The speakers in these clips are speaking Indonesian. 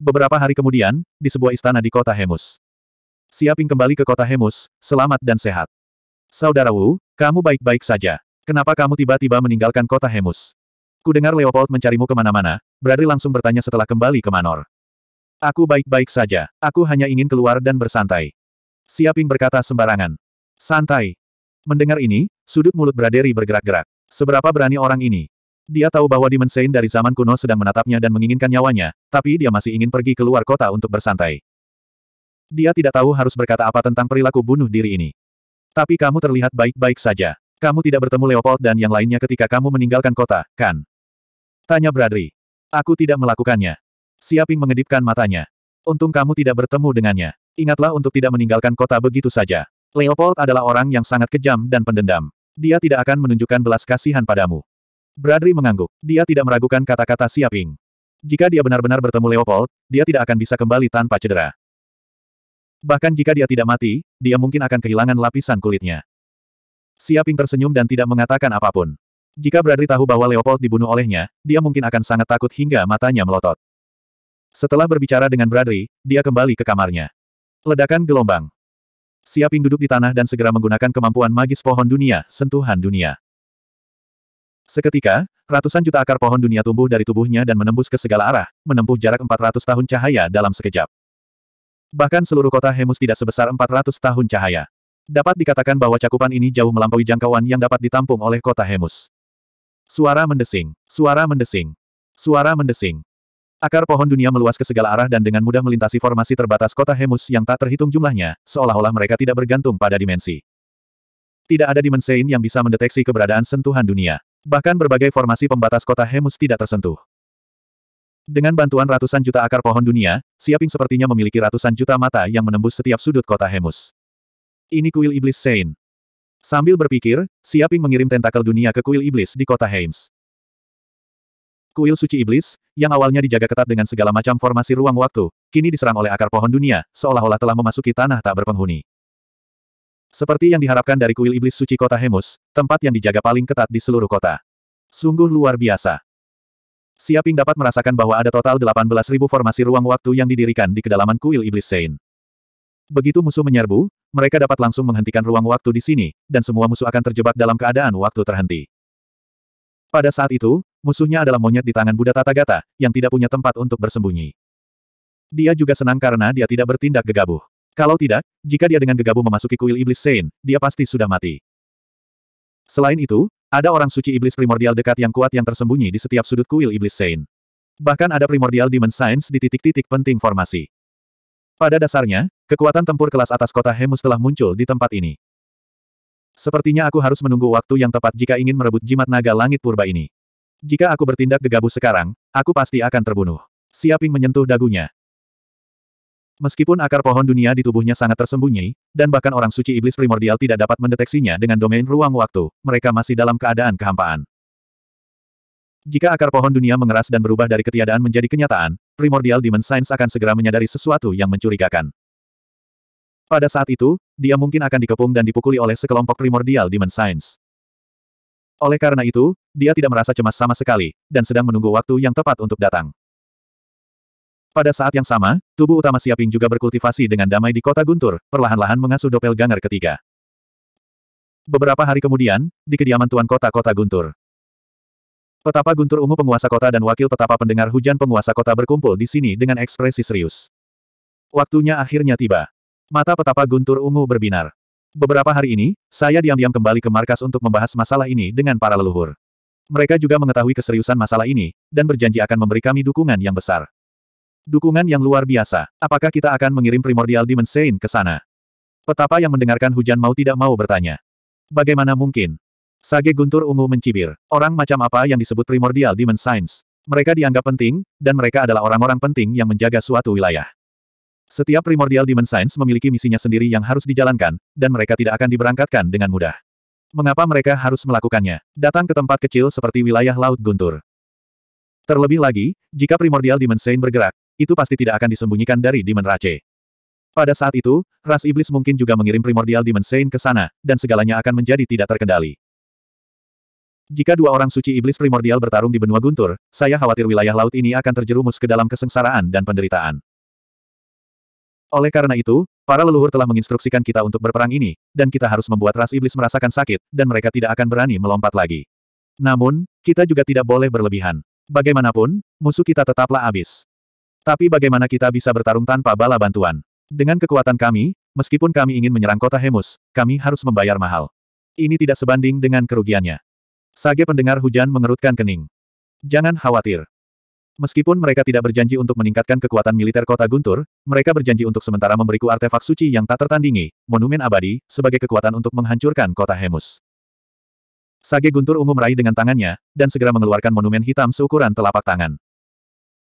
Beberapa hari kemudian, di sebuah istana di kota Hemus. Siaping kembali ke kota Hemus, selamat dan sehat. Saudara Wu, kamu baik-baik saja. Kenapa kamu tiba-tiba meninggalkan kota Hemus? Kudengar Leopold mencarimu kemana-mana, Bradley langsung bertanya setelah kembali ke Manor. Aku baik-baik saja, aku hanya ingin keluar dan bersantai. Siaping berkata sembarangan. Santai. Mendengar ini, sudut mulut Bradley bergerak-gerak. Seberapa berani orang ini? Dia tahu bahwa Dimensain dari zaman kuno sedang menatapnya dan menginginkan nyawanya, tapi dia masih ingin pergi keluar kota untuk bersantai. Dia tidak tahu harus berkata apa tentang perilaku bunuh diri ini. Tapi kamu terlihat baik-baik saja. Kamu tidak bertemu Leopold dan yang lainnya ketika kamu meninggalkan kota, kan? Tanya Bradri. Aku tidak melakukannya. Siaping mengedipkan matanya. Untung kamu tidak bertemu dengannya. Ingatlah untuk tidak meninggalkan kota begitu saja. Leopold adalah orang yang sangat kejam dan pendendam. Dia tidak akan menunjukkan belas kasihan padamu. Bradley mengangguk. Dia tidak meragukan kata-kata Siaping. Jika dia benar-benar bertemu Leopold, dia tidak akan bisa kembali tanpa cedera. Bahkan jika dia tidak mati, dia mungkin akan kehilangan lapisan kulitnya. Siaping tersenyum dan tidak mengatakan apapun. Jika Bradley tahu bahwa Leopold dibunuh olehnya, dia mungkin akan sangat takut hingga matanya melotot. Setelah berbicara dengan Bradley, dia kembali ke kamarnya. Ledakan gelombang. Siaping duduk di tanah dan segera menggunakan kemampuan magis pohon dunia, sentuhan dunia. Seketika, ratusan juta akar pohon dunia tumbuh dari tubuhnya dan menembus ke segala arah, menempuh jarak 400 tahun cahaya dalam sekejap. Bahkan seluruh kota Hemus tidak sebesar 400 tahun cahaya. Dapat dikatakan bahwa cakupan ini jauh melampaui jangkauan yang dapat ditampung oleh kota Hemus. Suara mendesing, suara mendesing, suara mendesing. Akar pohon dunia meluas ke segala arah dan dengan mudah melintasi formasi terbatas kota Hemus yang tak terhitung jumlahnya, seolah-olah mereka tidak bergantung pada dimensi. Tidak ada dimensi yang bisa mendeteksi keberadaan sentuhan dunia. Bahkan berbagai formasi pembatas kota Hemus tidak tersentuh. Dengan bantuan ratusan juta akar pohon dunia, Siaping sepertinya memiliki ratusan juta mata yang menembus setiap sudut kota Hemus. Ini kuil iblis Sein. Sambil berpikir, Siaping mengirim tentakel dunia ke kuil iblis di kota Hemus. Kuil suci iblis, yang awalnya dijaga ketat dengan segala macam formasi ruang waktu, kini diserang oleh akar pohon dunia, seolah-olah telah memasuki tanah tak berpenghuni. Seperti yang diharapkan dari kuil iblis suci kota Hemus, tempat yang dijaga paling ketat di seluruh kota. Sungguh luar biasa. Siaping dapat merasakan bahwa ada total 18.000 formasi ruang waktu yang didirikan di kedalaman kuil iblis Sein. Begitu musuh menyerbu, mereka dapat langsung menghentikan ruang waktu di sini, dan semua musuh akan terjebak dalam keadaan waktu terhenti. Pada saat itu, musuhnya adalah monyet di tangan Buddha Tathagata, yang tidak punya tempat untuk bersembunyi. Dia juga senang karena dia tidak bertindak gegabah. Kalau tidak, jika dia dengan gegabah memasuki kuil iblis Sein, dia pasti sudah mati. Selain itu, ada orang suci iblis primordial dekat yang kuat yang tersembunyi di setiap sudut kuil iblis Sein. Bahkan ada primordial demon science di titik-titik penting formasi. Pada dasarnya, kekuatan tempur kelas atas kota Hemus telah muncul di tempat ini. Sepertinya aku harus menunggu waktu yang tepat jika ingin merebut jimat naga langit purba ini. Jika aku bertindak gegabah sekarang, aku pasti akan terbunuh. Siaping menyentuh dagunya. Meskipun akar pohon dunia di tubuhnya sangat tersembunyi, dan bahkan orang suci iblis primordial tidak dapat mendeteksinya dengan domain ruang waktu, mereka masih dalam keadaan kehampaan. Jika akar pohon dunia mengeras dan berubah dari ketiadaan menjadi kenyataan, primordial Demon Science akan segera menyadari sesuatu yang mencurigakan. Pada saat itu, dia mungkin akan dikepung dan dipukuli oleh sekelompok primordial Demon Science. Oleh karena itu, dia tidak merasa cemas sama sekali, dan sedang menunggu waktu yang tepat untuk datang. Pada saat yang sama, tubuh utama Siaping juga berkultivasi dengan damai di kota Guntur, perlahan-lahan mengasuh Dopel doppelganger ketiga. Beberapa hari kemudian, di kediaman tuan kota kota Guntur. Petapa Guntur Ungu penguasa kota dan wakil petapa pendengar hujan penguasa kota berkumpul di sini dengan ekspresi serius. Waktunya akhirnya tiba. Mata petapa Guntur Ungu berbinar. Beberapa hari ini, saya diam-diam kembali ke markas untuk membahas masalah ini dengan para leluhur. Mereka juga mengetahui keseriusan masalah ini, dan berjanji akan memberi kami dukungan yang besar. Dukungan yang luar biasa. Apakah kita akan mengirim primordial dimension ke sana? Petapa yang mendengarkan hujan mau tidak mau bertanya. Bagaimana mungkin? Sage guntur ungu mencibir. Orang macam apa yang disebut primordial demon science? Mereka dianggap penting, dan mereka adalah orang-orang penting yang menjaga suatu wilayah. Setiap primordial demon science memiliki misinya sendiri yang harus dijalankan, dan mereka tidak akan diberangkatkan dengan mudah. Mengapa mereka harus melakukannya? Datang ke tempat kecil seperti wilayah Laut Guntur. Terlebih lagi, jika primordial dimension bergerak, itu pasti tidak akan disembunyikan dari Demon Rache. Pada saat itu, ras iblis mungkin juga mengirim primordial Demon Saint ke sana, dan segalanya akan menjadi tidak terkendali. Jika dua orang suci iblis primordial bertarung di benua guntur, saya khawatir wilayah laut ini akan terjerumus ke dalam kesengsaraan dan penderitaan. Oleh karena itu, para leluhur telah menginstruksikan kita untuk berperang ini, dan kita harus membuat ras iblis merasakan sakit, dan mereka tidak akan berani melompat lagi. Namun, kita juga tidak boleh berlebihan. Bagaimanapun, musuh kita tetaplah abis. Tapi bagaimana kita bisa bertarung tanpa bala bantuan? Dengan kekuatan kami, meskipun kami ingin menyerang kota Hemus, kami harus membayar mahal. Ini tidak sebanding dengan kerugiannya. Sage pendengar hujan mengerutkan kening. Jangan khawatir. Meskipun mereka tidak berjanji untuk meningkatkan kekuatan militer kota Guntur, mereka berjanji untuk sementara memberiku artefak suci yang tak tertandingi, monumen abadi, sebagai kekuatan untuk menghancurkan kota Hemus. Sage Guntur ungu meraih dengan tangannya, dan segera mengeluarkan monumen hitam seukuran telapak tangan.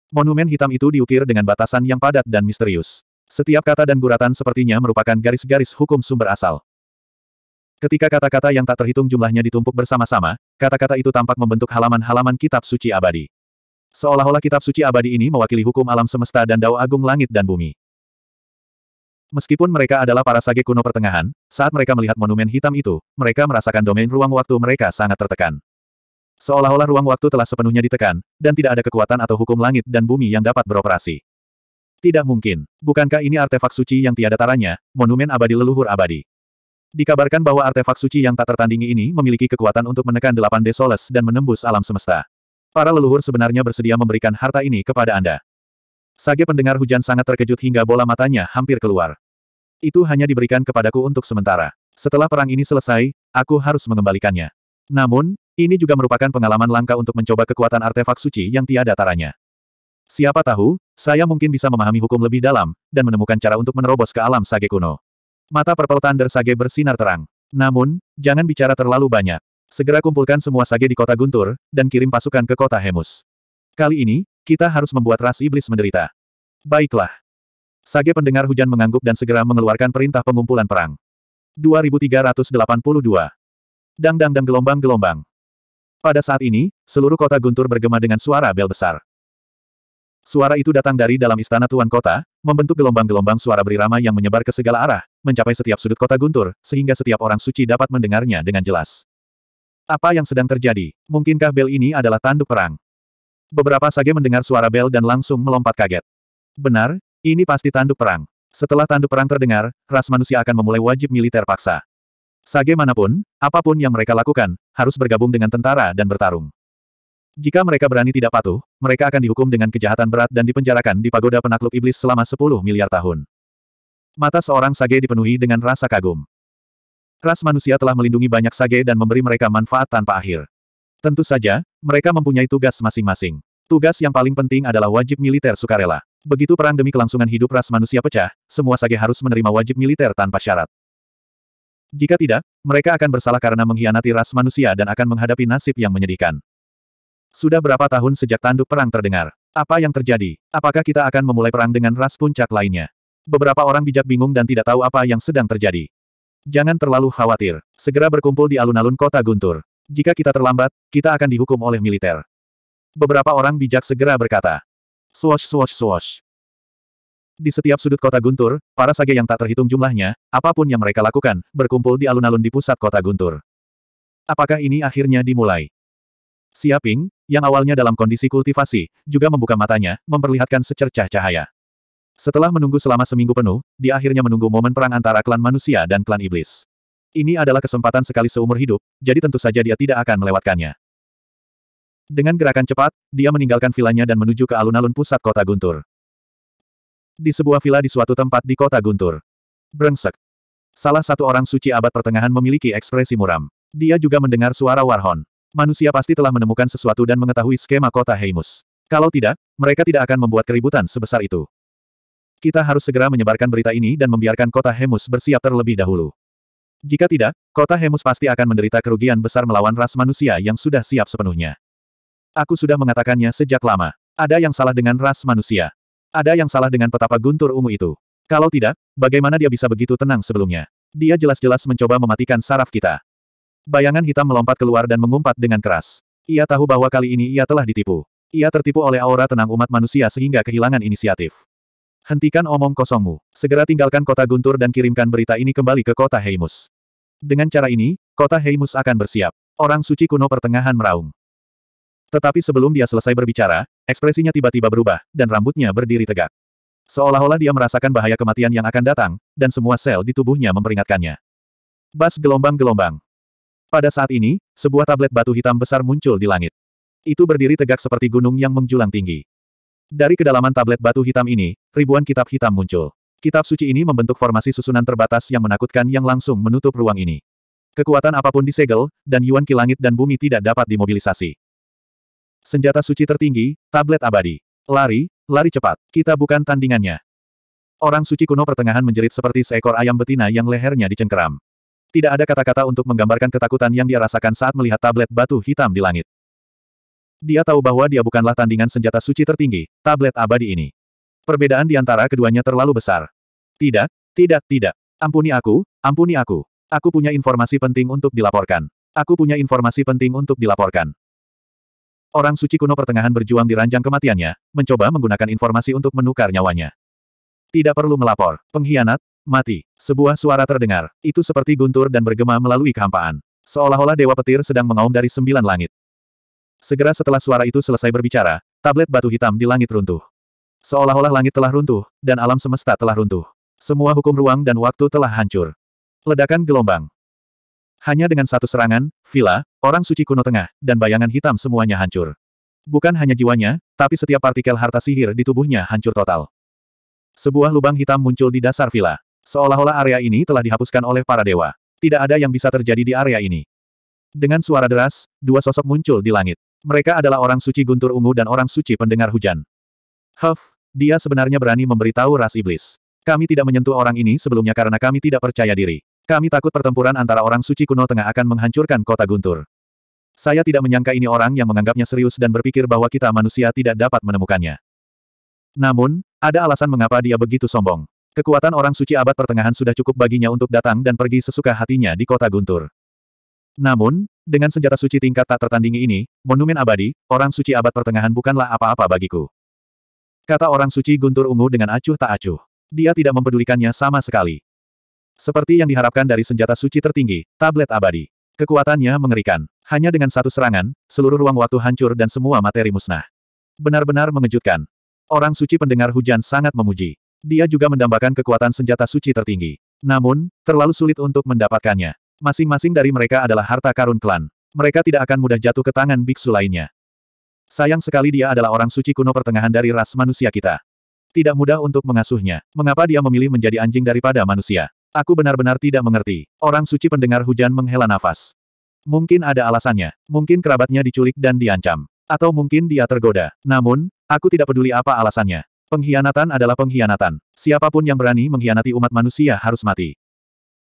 Monumen hitam itu diukir dengan batasan yang padat dan misterius. Setiap kata dan guratan sepertinya merupakan garis-garis hukum sumber asal. Ketika kata-kata yang tak terhitung jumlahnya ditumpuk bersama-sama, kata-kata itu tampak membentuk halaman-halaman kitab suci abadi. Seolah-olah kitab suci abadi ini mewakili hukum alam semesta dan dao agung langit dan bumi. Meskipun mereka adalah para sage kuno pertengahan, saat mereka melihat monumen hitam itu, mereka merasakan domain ruang waktu mereka sangat tertekan. Seolah-olah ruang waktu telah sepenuhnya ditekan, dan tidak ada kekuatan atau hukum langit dan bumi yang dapat beroperasi. Tidak mungkin. Bukankah ini artefak suci yang tiada taranya, monumen abadi leluhur abadi? Dikabarkan bahwa artefak suci yang tak tertandingi ini memiliki kekuatan untuk menekan delapan desoles dan menembus alam semesta. Para leluhur sebenarnya bersedia memberikan harta ini kepada Anda. Sage pendengar hujan sangat terkejut hingga bola matanya hampir keluar. Itu hanya diberikan kepadaku untuk sementara. Setelah perang ini selesai, aku harus mengembalikannya. Namun, ini juga merupakan pengalaman langka untuk mencoba kekuatan artefak suci yang tiada taranya. Siapa tahu, saya mungkin bisa memahami hukum lebih dalam, dan menemukan cara untuk menerobos ke alam sage kuno. Mata purple thunder sage bersinar terang. Namun, jangan bicara terlalu banyak. Segera kumpulkan semua sage di kota Guntur, dan kirim pasukan ke kota Hemus. Kali ini, kita harus membuat ras iblis menderita. Baiklah. Sage pendengar hujan mengangguk dan segera mengeluarkan perintah pengumpulan perang. 2382. Dang dang dang gelombang gelombang. Pada saat ini, seluruh kota guntur bergema dengan suara bel besar. Suara itu datang dari dalam istana Tuan Kota, membentuk gelombang-gelombang suara berirama yang menyebar ke segala arah, mencapai setiap sudut kota guntur, sehingga setiap orang suci dapat mendengarnya dengan jelas. Apa yang sedang terjadi? Mungkinkah bel ini adalah tanduk perang? Beberapa sage mendengar suara bel dan langsung melompat kaget. Benar, ini pasti tanduk perang. Setelah tanduk perang terdengar, ras manusia akan memulai wajib militer paksa. Sage manapun, apapun yang mereka lakukan, harus bergabung dengan tentara dan bertarung. Jika mereka berani tidak patuh, mereka akan dihukum dengan kejahatan berat dan dipenjarakan di pagoda penakluk iblis selama 10 miliar tahun. Mata seorang sage dipenuhi dengan rasa kagum. Ras manusia telah melindungi banyak sage dan memberi mereka manfaat tanpa akhir. Tentu saja, mereka mempunyai tugas masing-masing. Tugas yang paling penting adalah wajib militer sukarela. Begitu perang demi kelangsungan hidup ras manusia pecah, semua sage harus menerima wajib militer tanpa syarat. Jika tidak, mereka akan bersalah karena mengkhianati ras manusia dan akan menghadapi nasib yang menyedihkan. Sudah berapa tahun sejak tanduk perang terdengar? Apa yang terjadi? Apakah kita akan memulai perang dengan ras puncak lainnya? Beberapa orang bijak bingung dan tidak tahu apa yang sedang terjadi. Jangan terlalu khawatir. Segera berkumpul di alun-alun kota Guntur. Jika kita terlambat, kita akan dihukum oleh militer. Beberapa orang bijak segera berkata. Swash swash swash. Di setiap sudut kota Guntur, para sage yang tak terhitung jumlahnya, apapun yang mereka lakukan, berkumpul di alun-alun di pusat kota Guntur. Apakah ini akhirnya dimulai? Siaping, yang awalnya dalam kondisi kultivasi, juga membuka matanya, memperlihatkan secercah cahaya. Setelah menunggu selama seminggu penuh, dia akhirnya menunggu momen perang antara klan manusia dan klan iblis. Ini adalah kesempatan sekali seumur hidup, jadi tentu saja dia tidak akan melewatkannya. Dengan gerakan cepat, dia meninggalkan vilanya dan menuju ke alun-alun pusat kota Guntur. Di sebuah villa di suatu tempat di kota Guntur. Brengsek. Salah satu orang suci abad pertengahan memiliki ekspresi muram. Dia juga mendengar suara Warhon. Manusia pasti telah menemukan sesuatu dan mengetahui skema kota Heimus. Kalau tidak, mereka tidak akan membuat keributan sebesar itu. Kita harus segera menyebarkan berita ini dan membiarkan kota Hemus bersiap terlebih dahulu. Jika tidak, kota Hemus pasti akan menderita kerugian besar melawan ras manusia yang sudah siap sepenuhnya. Aku sudah mengatakannya sejak lama. Ada yang salah dengan ras manusia. Ada yang salah dengan petapa guntur ungu itu. Kalau tidak, bagaimana dia bisa begitu tenang sebelumnya? Dia jelas-jelas mencoba mematikan saraf kita. Bayangan hitam melompat keluar dan mengumpat dengan keras. Ia tahu bahwa kali ini ia telah ditipu. Ia tertipu oleh aura tenang umat manusia sehingga kehilangan inisiatif. Hentikan omong kosongmu. Segera tinggalkan kota Guntur dan kirimkan berita ini kembali ke kota Heimus. Dengan cara ini, kota Heimus akan bersiap. Orang suci kuno pertengahan meraung. Tetapi sebelum dia selesai berbicara, ekspresinya tiba-tiba berubah, dan rambutnya berdiri tegak. Seolah-olah dia merasakan bahaya kematian yang akan datang, dan semua sel di tubuhnya memperingatkannya. Bas gelombang-gelombang. Pada saat ini, sebuah tablet batu hitam besar muncul di langit. Itu berdiri tegak seperti gunung yang menjulang tinggi. Dari kedalaman tablet batu hitam ini, ribuan kitab hitam muncul. Kitab suci ini membentuk formasi susunan terbatas yang menakutkan yang langsung menutup ruang ini. Kekuatan apapun disegel, dan Yuan Ki langit dan bumi tidak dapat dimobilisasi senjata suci tertinggi, tablet abadi. Lari, lari cepat, kita bukan tandingannya. Orang suci kuno pertengahan menjerit seperti seekor ayam betina yang lehernya dicengkeram. Tidak ada kata-kata untuk menggambarkan ketakutan yang dia rasakan saat melihat tablet batu hitam di langit. Dia tahu bahwa dia bukanlah tandingan senjata suci tertinggi, tablet abadi ini. Perbedaan di antara keduanya terlalu besar. Tidak, tidak, tidak. Ampuni aku, ampuni aku. Aku punya informasi penting untuk dilaporkan. Aku punya informasi penting untuk dilaporkan. Orang suci kuno pertengahan berjuang di ranjang kematiannya, mencoba menggunakan informasi untuk menukar nyawanya. Tidak perlu melapor. Pengkhianat, mati. Sebuah suara terdengar. Itu seperti guntur dan bergema melalui kehampaan. Seolah-olah Dewa Petir sedang mengaum dari sembilan langit. Segera setelah suara itu selesai berbicara, tablet batu hitam di langit runtuh. Seolah-olah langit telah runtuh, dan alam semesta telah runtuh. Semua hukum ruang dan waktu telah hancur. Ledakan gelombang. Hanya dengan satu serangan, Villa, orang suci kuno tengah, dan bayangan hitam semuanya hancur. Bukan hanya jiwanya, tapi setiap partikel harta sihir di tubuhnya hancur total. Sebuah lubang hitam muncul di dasar villa. Seolah-olah area ini telah dihapuskan oleh para dewa. Tidak ada yang bisa terjadi di area ini. Dengan suara deras, dua sosok muncul di langit. Mereka adalah orang suci guntur ungu dan orang suci pendengar hujan. Huff, dia sebenarnya berani memberitahu ras iblis. Kami tidak menyentuh orang ini sebelumnya karena kami tidak percaya diri. Kami takut pertempuran antara orang suci kuno tengah akan menghancurkan kota Guntur. Saya tidak menyangka ini orang yang menganggapnya serius dan berpikir bahwa kita manusia tidak dapat menemukannya. Namun, ada alasan mengapa dia begitu sombong. Kekuatan orang suci abad pertengahan sudah cukup baginya untuk datang dan pergi sesuka hatinya di kota Guntur. Namun, dengan senjata suci tingkat tak tertandingi ini, monumen abadi, orang suci abad pertengahan bukanlah apa-apa bagiku. Kata orang suci Guntur Ungu dengan acuh tak acuh. Dia tidak mempedulikannya sama sekali. Seperti yang diharapkan dari senjata suci tertinggi, tablet abadi. Kekuatannya mengerikan. Hanya dengan satu serangan, seluruh ruang waktu hancur dan semua materi musnah. Benar-benar mengejutkan. Orang suci pendengar hujan sangat memuji. Dia juga mendambakan kekuatan senjata suci tertinggi. Namun, terlalu sulit untuk mendapatkannya. Masing-masing dari mereka adalah harta karun klan. Mereka tidak akan mudah jatuh ke tangan biksu lainnya. Sayang sekali dia adalah orang suci kuno pertengahan dari ras manusia kita. Tidak mudah untuk mengasuhnya. Mengapa dia memilih menjadi anjing daripada manusia? Aku benar-benar tidak mengerti. Orang suci pendengar hujan menghela nafas. Mungkin ada alasannya. Mungkin kerabatnya diculik dan diancam. Atau mungkin dia tergoda. Namun, aku tidak peduli apa alasannya. Pengkhianatan adalah pengkhianatan. Siapapun yang berani mengkhianati umat manusia harus mati.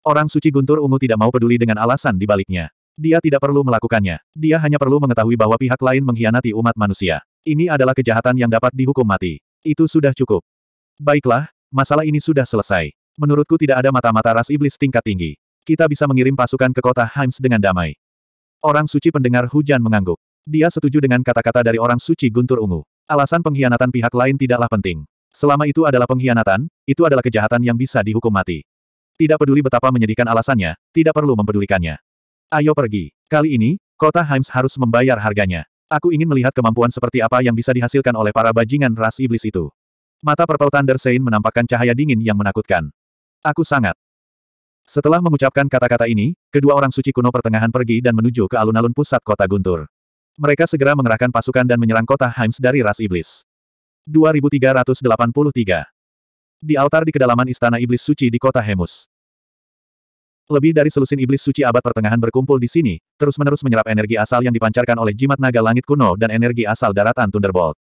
Orang suci Guntur Ungu tidak mau peduli dengan alasan di baliknya. Dia tidak perlu melakukannya. Dia hanya perlu mengetahui bahwa pihak lain mengkhianati umat manusia. Ini adalah kejahatan yang dapat dihukum mati. Itu sudah cukup. Baiklah, masalah ini sudah selesai. Menurutku tidak ada mata-mata ras iblis tingkat tinggi. Kita bisa mengirim pasukan ke kota Himes dengan damai. Orang suci pendengar hujan mengangguk. Dia setuju dengan kata-kata dari orang suci guntur ungu. Alasan pengkhianatan pihak lain tidaklah penting. Selama itu adalah pengkhianatan, itu adalah kejahatan yang bisa dihukum mati. Tidak peduli betapa menyedihkan alasannya, tidak perlu mempedulikannya. Ayo pergi. Kali ini, kota Himes harus membayar harganya. Aku ingin melihat kemampuan seperti apa yang bisa dihasilkan oleh para bajingan ras iblis itu. Mata Purple Thunder Sein menampakkan cahaya dingin yang menakutkan. Aku sangat. Setelah mengucapkan kata-kata ini, kedua orang suci kuno pertengahan pergi dan menuju ke alun-alun pusat kota Guntur. Mereka segera mengerahkan pasukan dan menyerang kota Himes dari ras iblis. 2383 Di altar di kedalaman istana iblis suci di kota Hemus. Lebih dari selusin iblis suci abad pertengahan berkumpul di sini, terus-menerus menyerap energi asal yang dipancarkan oleh jimat naga langit kuno dan energi asal daratan Thunderbolt.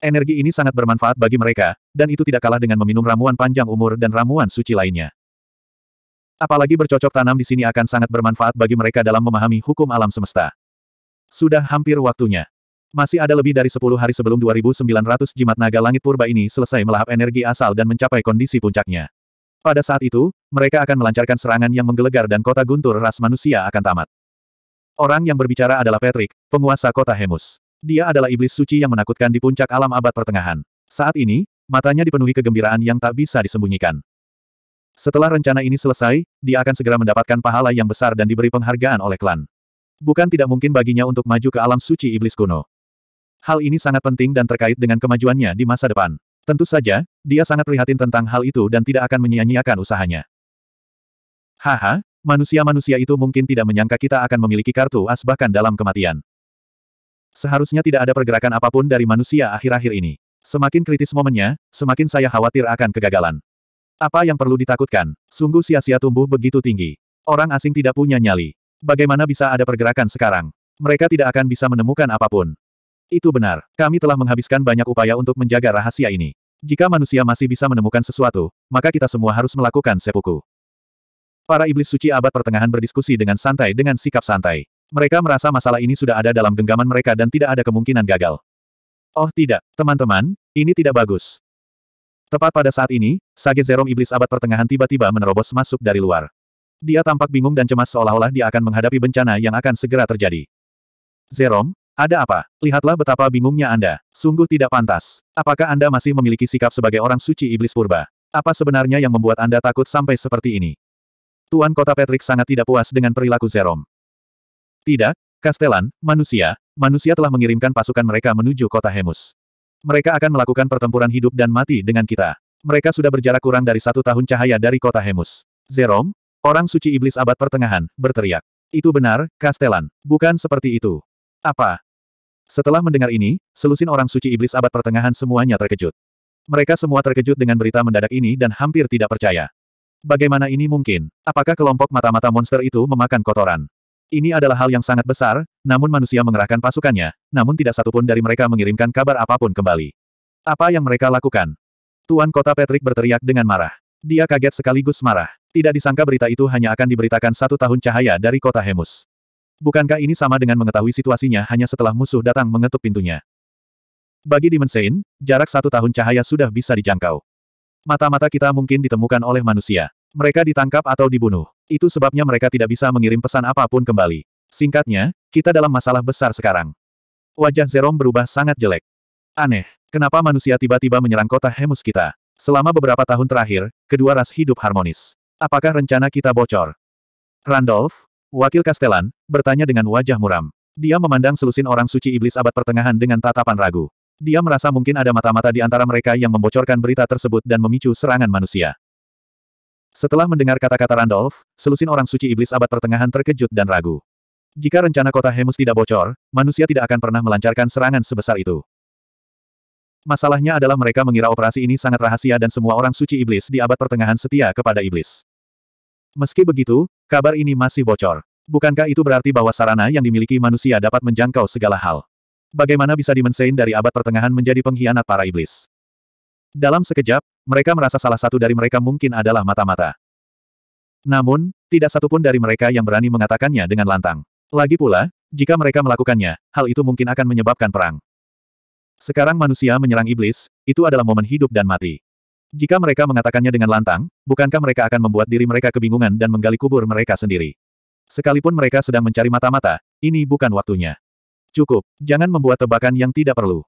Energi ini sangat bermanfaat bagi mereka, dan itu tidak kalah dengan meminum ramuan panjang umur dan ramuan suci lainnya. Apalagi bercocok tanam di sini akan sangat bermanfaat bagi mereka dalam memahami hukum alam semesta. Sudah hampir waktunya. Masih ada lebih dari 10 hari sebelum 2900 jimat naga langit purba ini selesai melahap energi asal dan mencapai kondisi puncaknya. Pada saat itu, mereka akan melancarkan serangan yang menggelegar dan kota guntur ras manusia akan tamat. Orang yang berbicara adalah Patrick, penguasa kota Hemus. Dia adalah iblis suci yang menakutkan di puncak alam abad pertengahan. Saat ini, matanya dipenuhi kegembiraan yang tak bisa disembunyikan. Setelah rencana ini selesai, dia akan segera mendapatkan pahala yang besar dan diberi penghargaan oleh klan. Bukan tidak mungkin baginya untuk maju ke alam suci iblis kuno. Hal ini sangat penting dan terkait dengan kemajuannya di masa depan. Tentu saja, dia sangat prihatin tentang hal itu dan tidak akan menyia-nyiakan usahanya. Haha, manusia-manusia itu mungkin tidak menyangka kita akan memiliki kartu as bahkan dalam kematian. Seharusnya tidak ada pergerakan apapun dari manusia akhir-akhir ini. Semakin kritis momennya, semakin saya khawatir akan kegagalan. Apa yang perlu ditakutkan? Sungguh sia-sia tumbuh begitu tinggi. Orang asing tidak punya nyali. Bagaimana bisa ada pergerakan sekarang? Mereka tidak akan bisa menemukan apapun. Itu benar. Kami telah menghabiskan banyak upaya untuk menjaga rahasia ini. Jika manusia masih bisa menemukan sesuatu, maka kita semua harus melakukan sepuku. Para iblis suci abad pertengahan berdiskusi dengan santai dengan sikap santai. Mereka merasa masalah ini sudah ada dalam genggaman mereka dan tidak ada kemungkinan gagal. Oh tidak, teman-teman, ini tidak bagus. Tepat pada saat ini, sage zerom iblis abad pertengahan tiba-tiba menerobos masuk dari luar. Dia tampak bingung dan cemas seolah-olah dia akan menghadapi bencana yang akan segera terjadi. Zerom, ada apa? Lihatlah betapa bingungnya Anda. Sungguh tidak pantas. Apakah Anda masih memiliki sikap sebagai orang suci iblis purba? Apa sebenarnya yang membuat Anda takut sampai seperti ini? Tuan Kota Patrick sangat tidak puas dengan perilaku Zerom. Tidak, Kastelan, manusia, manusia telah mengirimkan pasukan mereka menuju kota Hemus. Mereka akan melakukan pertempuran hidup dan mati dengan kita. Mereka sudah berjarak kurang dari satu tahun cahaya dari kota Hemus. Zerom, orang suci iblis abad pertengahan, berteriak. Itu benar, Kastelan. Bukan seperti itu. Apa? Setelah mendengar ini, selusin orang suci iblis abad pertengahan semuanya terkejut. Mereka semua terkejut dengan berita mendadak ini dan hampir tidak percaya. Bagaimana ini mungkin? Apakah kelompok mata-mata monster itu memakan kotoran? Ini adalah hal yang sangat besar, namun manusia mengerahkan pasukannya, namun tidak satupun dari mereka mengirimkan kabar apapun kembali. Apa yang mereka lakukan? Tuan Kota Patrick berteriak dengan marah. Dia kaget sekaligus marah. Tidak disangka berita itu hanya akan diberitakan satu tahun cahaya dari kota Hemus. Bukankah ini sama dengan mengetahui situasinya hanya setelah musuh datang mengetuk pintunya? Bagi Dimensein, jarak satu tahun cahaya sudah bisa dijangkau. Mata-mata kita mungkin ditemukan oleh manusia. Mereka ditangkap atau dibunuh. Itu sebabnya mereka tidak bisa mengirim pesan apapun kembali. Singkatnya, kita dalam masalah besar sekarang. Wajah Zerom berubah sangat jelek. Aneh, kenapa manusia tiba-tiba menyerang kota Hemus kita? Selama beberapa tahun terakhir, kedua ras hidup harmonis. Apakah rencana kita bocor? Randolph, wakil Kastelan, bertanya dengan wajah muram. Dia memandang selusin orang suci iblis abad pertengahan dengan tatapan ragu. Dia merasa mungkin ada mata-mata di antara mereka yang membocorkan berita tersebut dan memicu serangan manusia. Setelah mendengar kata-kata Randolph, selusin orang suci iblis abad pertengahan terkejut dan ragu. Jika rencana kota Hemus tidak bocor, manusia tidak akan pernah melancarkan serangan sebesar itu. Masalahnya adalah mereka mengira operasi ini sangat rahasia dan semua orang suci iblis di abad pertengahan setia kepada iblis. Meski begitu, kabar ini masih bocor. Bukankah itu berarti bahwa sarana yang dimiliki manusia dapat menjangkau segala hal? Bagaimana bisa dimensain dari abad pertengahan menjadi pengkhianat para iblis? Dalam sekejap, mereka merasa salah satu dari mereka mungkin adalah mata-mata. Namun, tidak satupun dari mereka yang berani mengatakannya dengan lantang. Lagi pula, jika mereka melakukannya, hal itu mungkin akan menyebabkan perang. Sekarang manusia menyerang iblis, itu adalah momen hidup dan mati. Jika mereka mengatakannya dengan lantang, bukankah mereka akan membuat diri mereka kebingungan dan menggali kubur mereka sendiri? Sekalipun mereka sedang mencari mata-mata, ini bukan waktunya. Cukup, jangan membuat tebakan yang tidak perlu.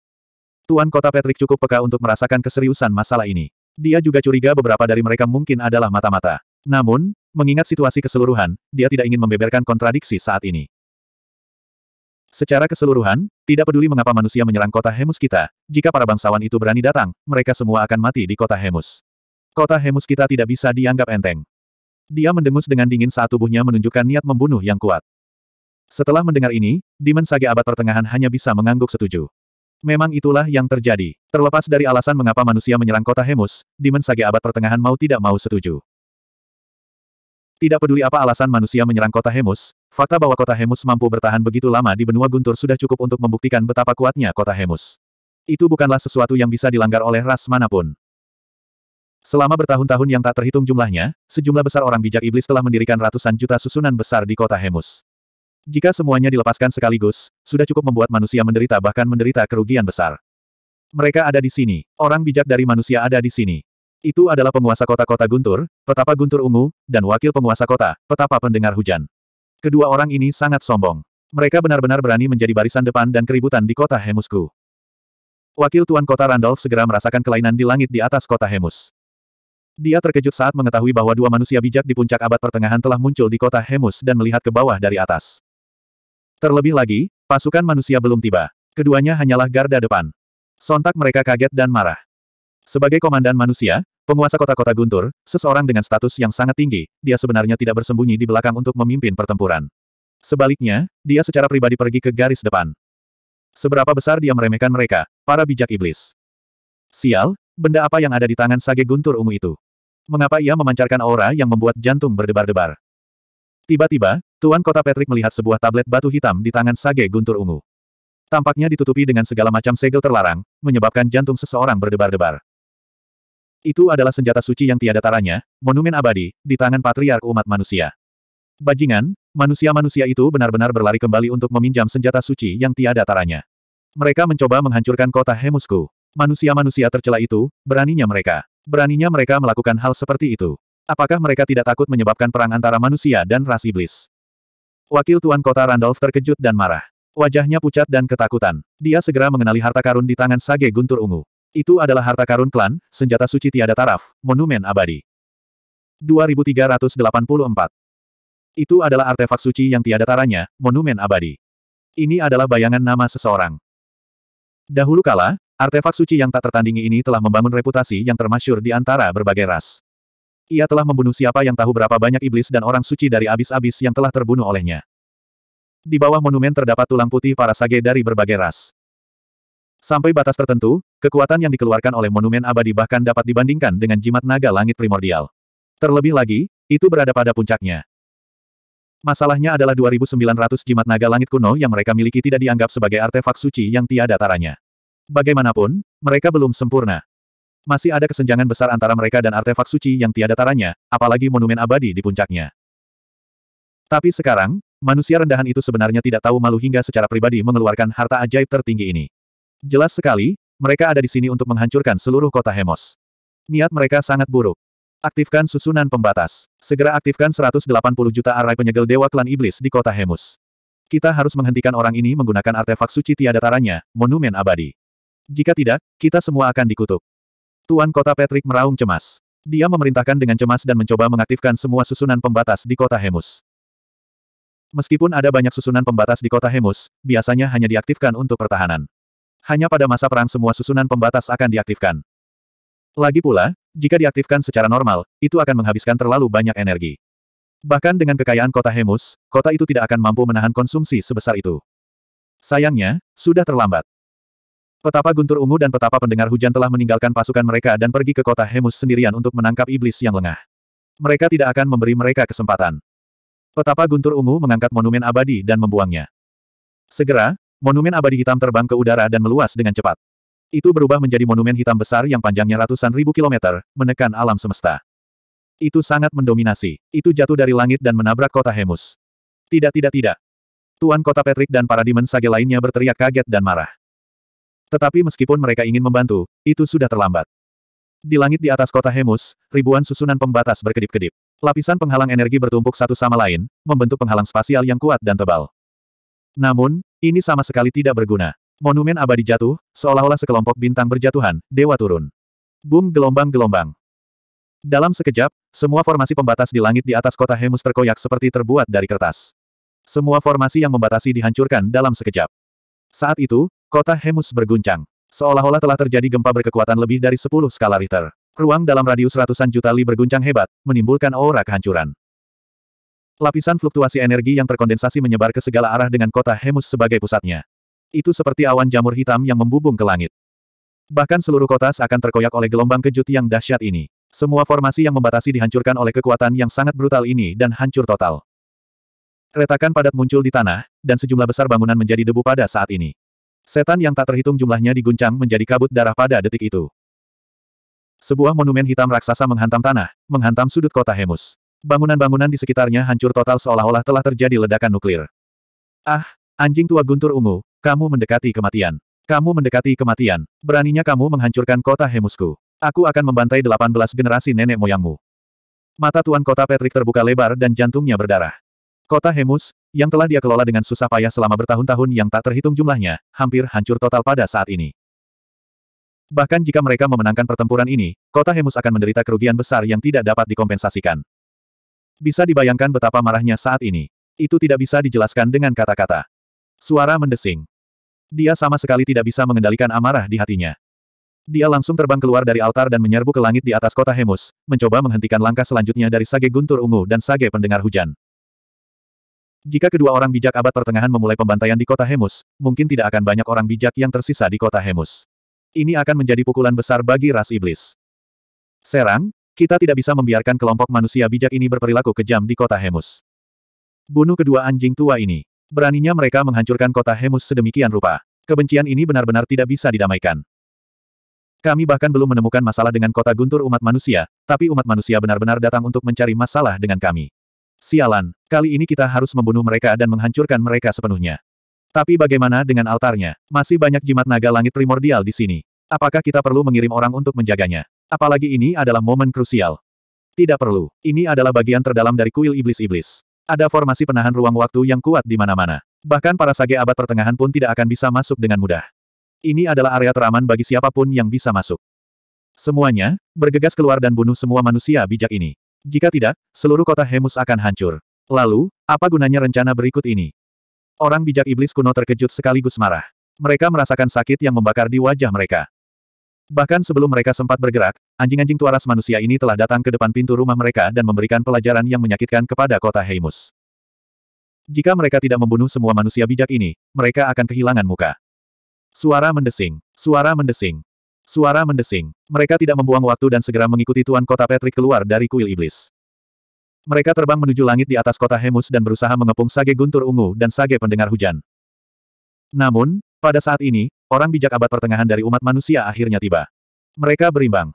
Tuan kota Patrick cukup peka untuk merasakan keseriusan masalah ini. Dia juga curiga beberapa dari mereka mungkin adalah mata-mata. Namun, mengingat situasi keseluruhan, dia tidak ingin membeberkan kontradiksi saat ini. Secara keseluruhan, tidak peduli mengapa manusia menyerang kota Hemus kita, jika para bangsawan itu berani datang, mereka semua akan mati di kota Hemus. Kota Hemus kita tidak bisa dianggap enteng. Dia mendengus dengan dingin saat tubuhnya menunjukkan niat membunuh yang kuat. Setelah mendengar ini, Dimen Sage abad pertengahan hanya bisa mengangguk setuju. Memang itulah yang terjadi. Terlepas dari alasan mengapa manusia menyerang kota Hemus, Demon Sage abad pertengahan mau tidak mau setuju. Tidak peduli apa alasan manusia menyerang kota Hemus, fakta bahwa kota Hemus mampu bertahan begitu lama di benua guntur sudah cukup untuk membuktikan betapa kuatnya kota Hemus. Itu bukanlah sesuatu yang bisa dilanggar oleh ras manapun. Selama bertahun-tahun yang tak terhitung jumlahnya, sejumlah besar orang bijak iblis telah mendirikan ratusan juta susunan besar di kota Hemus. Jika semuanya dilepaskan sekaligus, sudah cukup membuat manusia menderita bahkan menderita kerugian besar. Mereka ada di sini. Orang bijak dari manusia ada di sini. Itu adalah penguasa kota-kota Guntur, petapa Guntur Ungu, dan wakil penguasa kota, petapa pendengar hujan. Kedua orang ini sangat sombong. Mereka benar-benar berani menjadi barisan depan dan keributan di kota Hemusku. Wakil Tuan Kota Randolph segera merasakan kelainan di langit di atas kota Hemus. Dia terkejut saat mengetahui bahwa dua manusia bijak di puncak abad pertengahan telah muncul di kota Hemus dan melihat ke bawah dari atas. Terlebih lagi, pasukan manusia belum tiba. Keduanya hanyalah garda depan. Sontak mereka kaget dan marah. Sebagai komandan manusia, penguasa kota-kota Guntur, seseorang dengan status yang sangat tinggi, dia sebenarnya tidak bersembunyi di belakang untuk memimpin pertempuran. Sebaliknya, dia secara pribadi pergi ke garis depan. Seberapa besar dia meremehkan mereka, para bijak iblis. Sial, benda apa yang ada di tangan sage Guntur ungu itu? Mengapa ia memancarkan aura yang membuat jantung berdebar-debar? Tiba-tiba, Tuan Kota Patrick melihat sebuah tablet batu hitam di tangan Sage Guntur Ungu. Tampaknya ditutupi dengan segala macam segel terlarang, menyebabkan jantung seseorang berdebar-debar. Itu adalah senjata suci yang tiada taranya, monumen abadi, di tangan patriark umat manusia. Bajingan, manusia-manusia itu benar-benar berlari kembali untuk meminjam senjata suci yang tiada taranya. Mereka mencoba menghancurkan kota Hemusku. Manusia-manusia tercela itu, beraninya mereka. Beraninya mereka melakukan hal seperti itu. Apakah mereka tidak takut menyebabkan perang antara manusia dan ras iblis? Wakil Tuan Kota Randolph terkejut dan marah. Wajahnya pucat dan ketakutan. Dia segera mengenali harta karun di tangan Sage Guntur Ungu. Itu adalah harta karun klan, senjata suci tiada taraf, monumen abadi. 2384. Itu adalah artefak suci yang tiada taranya, monumen abadi. Ini adalah bayangan nama seseorang. Dahulu kala, artefak suci yang tak tertandingi ini telah membangun reputasi yang termasyur di antara berbagai ras. Ia telah membunuh siapa yang tahu berapa banyak iblis dan orang suci dari abis-abis yang telah terbunuh olehnya. Di bawah monumen terdapat tulang putih para sage dari berbagai ras. Sampai batas tertentu, kekuatan yang dikeluarkan oleh monumen abadi bahkan dapat dibandingkan dengan jimat naga langit primordial. Terlebih lagi, itu berada pada puncaknya. Masalahnya adalah 2.900 jimat naga langit kuno yang mereka miliki tidak dianggap sebagai artefak suci yang tiada taranya. Bagaimanapun, mereka belum sempurna. Masih ada kesenjangan besar antara mereka dan artefak suci yang tiada taranya, apalagi monumen abadi di puncaknya. Tapi sekarang, manusia rendahan itu sebenarnya tidak tahu malu hingga secara pribadi mengeluarkan harta ajaib tertinggi ini. Jelas sekali, mereka ada di sini untuk menghancurkan seluruh kota Hemos. Niat mereka sangat buruk. Aktifkan susunan pembatas. Segera aktifkan 180 juta arai penyegel Dewa Klan Iblis di kota Hemus. Kita harus menghentikan orang ini menggunakan artefak suci tiada taranya, monumen abadi. Jika tidak, kita semua akan dikutuk. Tuan Kota Patrick meraung cemas. Dia memerintahkan dengan cemas dan mencoba mengaktifkan semua susunan pembatas di kota Hemus. Meskipun ada banyak susunan pembatas di kota Hemus, biasanya hanya diaktifkan untuk pertahanan. Hanya pada masa perang semua susunan pembatas akan diaktifkan. Lagi pula, jika diaktifkan secara normal, itu akan menghabiskan terlalu banyak energi. Bahkan dengan kekayaan kota Hemus, kota itu tidak akan mampu menahan konsumsi sebesar itu. Sayangnya, sudah terlambat. Petapa Guntur Ungu dan Petapa Pendengar Hujan telah meninggalkan pasukan mereka dan pergi ke kota Hemus sendirian untuk menangkap iblis yang lengah. Mereka tidak akan memberi mereka kesempatan. Petapa Guntur Ungu mengangkat monumen abadi dan membuangnya. Segera, monumen abadi hitam terbang ke udara dan meluas dengan cepat. Itu berubah menjadi monumen hitam besar yang panjangnya ratusan ribu kilometer, menekan alam semesta. Itu sangat mendominasi. Itu jatuh dari langit dan menabrak kota Hemus. Tidak tidak tidak. Tuan kota Patrick dan para dimen sage lainnya berteriak kaget dan marah. Tetapi meskipun mereka ingin membantu, itu sudah terlambat. Di langit di atas kota Hemus, ribuan susunan pembatas berkedip-kedip. Lapisan penghalang energi bertumpuk satu sama lain, membentuk penghalang spasial yang kuat dan tebal. Namun, ini sama sekali tidak berguna. Monumen abadi jatuh, seolah-olah sekelompok bintang berjatuhan, dewa turun. Boom gelombang-gelombang. Dalam sekejap, semua formasi pembatas di langit di atas kota Hemus terkoyak seperti terbuat dari kertas. Semua formasi yang membatasi dihancurkan dalam sekejap. Saat itu, kota Hemus berguncang. Seolah-olah telah terjadi gempa berkekuatan lebih dari 10 skala Richter. Ruang dalam radius ratusan juta li berguncang hebat, menimbulkan aura kehancuran. Lapisan fluktuasi energi yang terkondensasi menyebar ke segala arah dengan kota Hemus sebagai pusatnya. Itu seperti awan jamur hitam yang membubung ke langit. Bahkan seluruh kota seakan terkoyak oleh gelombang kejut yang dahsyat ini. Semua formasi yang membatasi dihancurkan oleh kekuatan yang sangat brutal ini dan hancur total. Retakan padat muncul di tanah, dan sejumlah besar bangunan menjadi debu pada saat ini. Setan yang tak terhitung jumlahnya diguncang menjadi kabut darah pada detik itu. Sebuah monumen hitam raksasa menghantam tanah, menghantam sudut kota Hemus. Bangunan-bangunan di sekitarnya hancur total seolah-olah telah terjadi ledakan nuklir. Ah, anjing tua guntur ungu, kamu mendekati kematian. Kamu mendekati kematian. Beraninya kamu menghancurkan kota Hemusku. Aku akan membantai 18 generasi nenek moyangmu. Mata tuan kota Patrick terbuka lebar dan jantungnya berdarah. Kota Hemus, yang telah dia kelola dengan susah payah selama bertahun-tahun yang tak terhitung jumlahnya, hampir hancur total pada saat ini. Bahkan jika mereka memenangkan pertempuran ini, kota Hemus akan menderita kerugian besar yang tidak dapat dikompensasikan. Bisa dibayangkan betapa marahnya saat ini. Itu tidak bisa dijelaskan dengan kata-kata. Suara mendesing. Dia sama sekali tidak bisa mengendalikan amarah di hatinya. Dia langsung terbang keluar dari altar dan menyerbu ke langit di atas kota Hemus, mencoba menghentikan langkah selanjutnya dari sage guntur ungu dan sage pendengar hujan. Jika kedua orang bijak abad pertengahan memulai pembantaian di kota Hemus, mungkin tidak akan banyak orang bijak yang tersisa di kota Hemus. Ini akan menjadi pukulan besar bagi ras iblis. Serang, kita tidak bisa membiarkan kelompok manusia bijak ini berperilaku kejam di kota Hemus. Bunuh kedua anjing tua ini. Beraninya mereka menghancurkan kota Hemus sedemikian rupa. Kebencian ini benar-benar tidak bisa didamaikan. Kami bahkan belum menemukan masalah dengan kota guntur umat manusia, tapi umat manusia benar-benar datang untuk mencari masalah dengan kami. Sialan, kali ini kita harus membunuh mereka dan menghancurkan mereka sepenuhnya. Tapi bagaimana dengan altarnya? Masih banyak jimat naga langit primordial di sini. Apakah kita perlu mengirim orang untuk menjaganya? Apalagi ini adalah momen krusial. Tidak perlu. Ini adalah bagian terdalam dari kuil iblis-iblis. Ada formasi penahan ruang waktu yang kuat di mana-mana. Bahkan para sage abad pertengahan pun tidak akan bisa masuk dengan mudah. Ini adalah area teraman bagi siapapun yang bisa masuk. Semuanya, bergegas keluar dan bunuh semua manusia bijak ini. Jika tidak, seluruh kota Hemus akan hancur. Lalu, apa gunanya rencana berikut ini? Orang bijak iblis kuno terkejut sekaligus marah. Mereka merasakan sakit yang membakar di wajah mereka. Bahkan sebelum mereka sempat bergerak, anjing-anjing tua ras manusia ini telah datang ke depan pintu rumah mereka dan memberikan pelajaran yang menyakitkan kepada kota Heimus. Jika mereka tidak membunuh semua manusia bijak ini, mereka akan kehilangan muka. Suara mendesing, suara mendesing. Suara mendesing. Mereka tidak membuang waktu dan segera mengikuti Tuan Kota Patrick keluar dari kuil iblis. Mereka terbang menuju langit di atas kota Hemus dan berusaha mengepung sage guntur ungu dan sage pendengar hujan. Namun, pada saat ini, orang bijak abad pertengahan dari umat manusia akhirnya tiba. Mereka berimbang.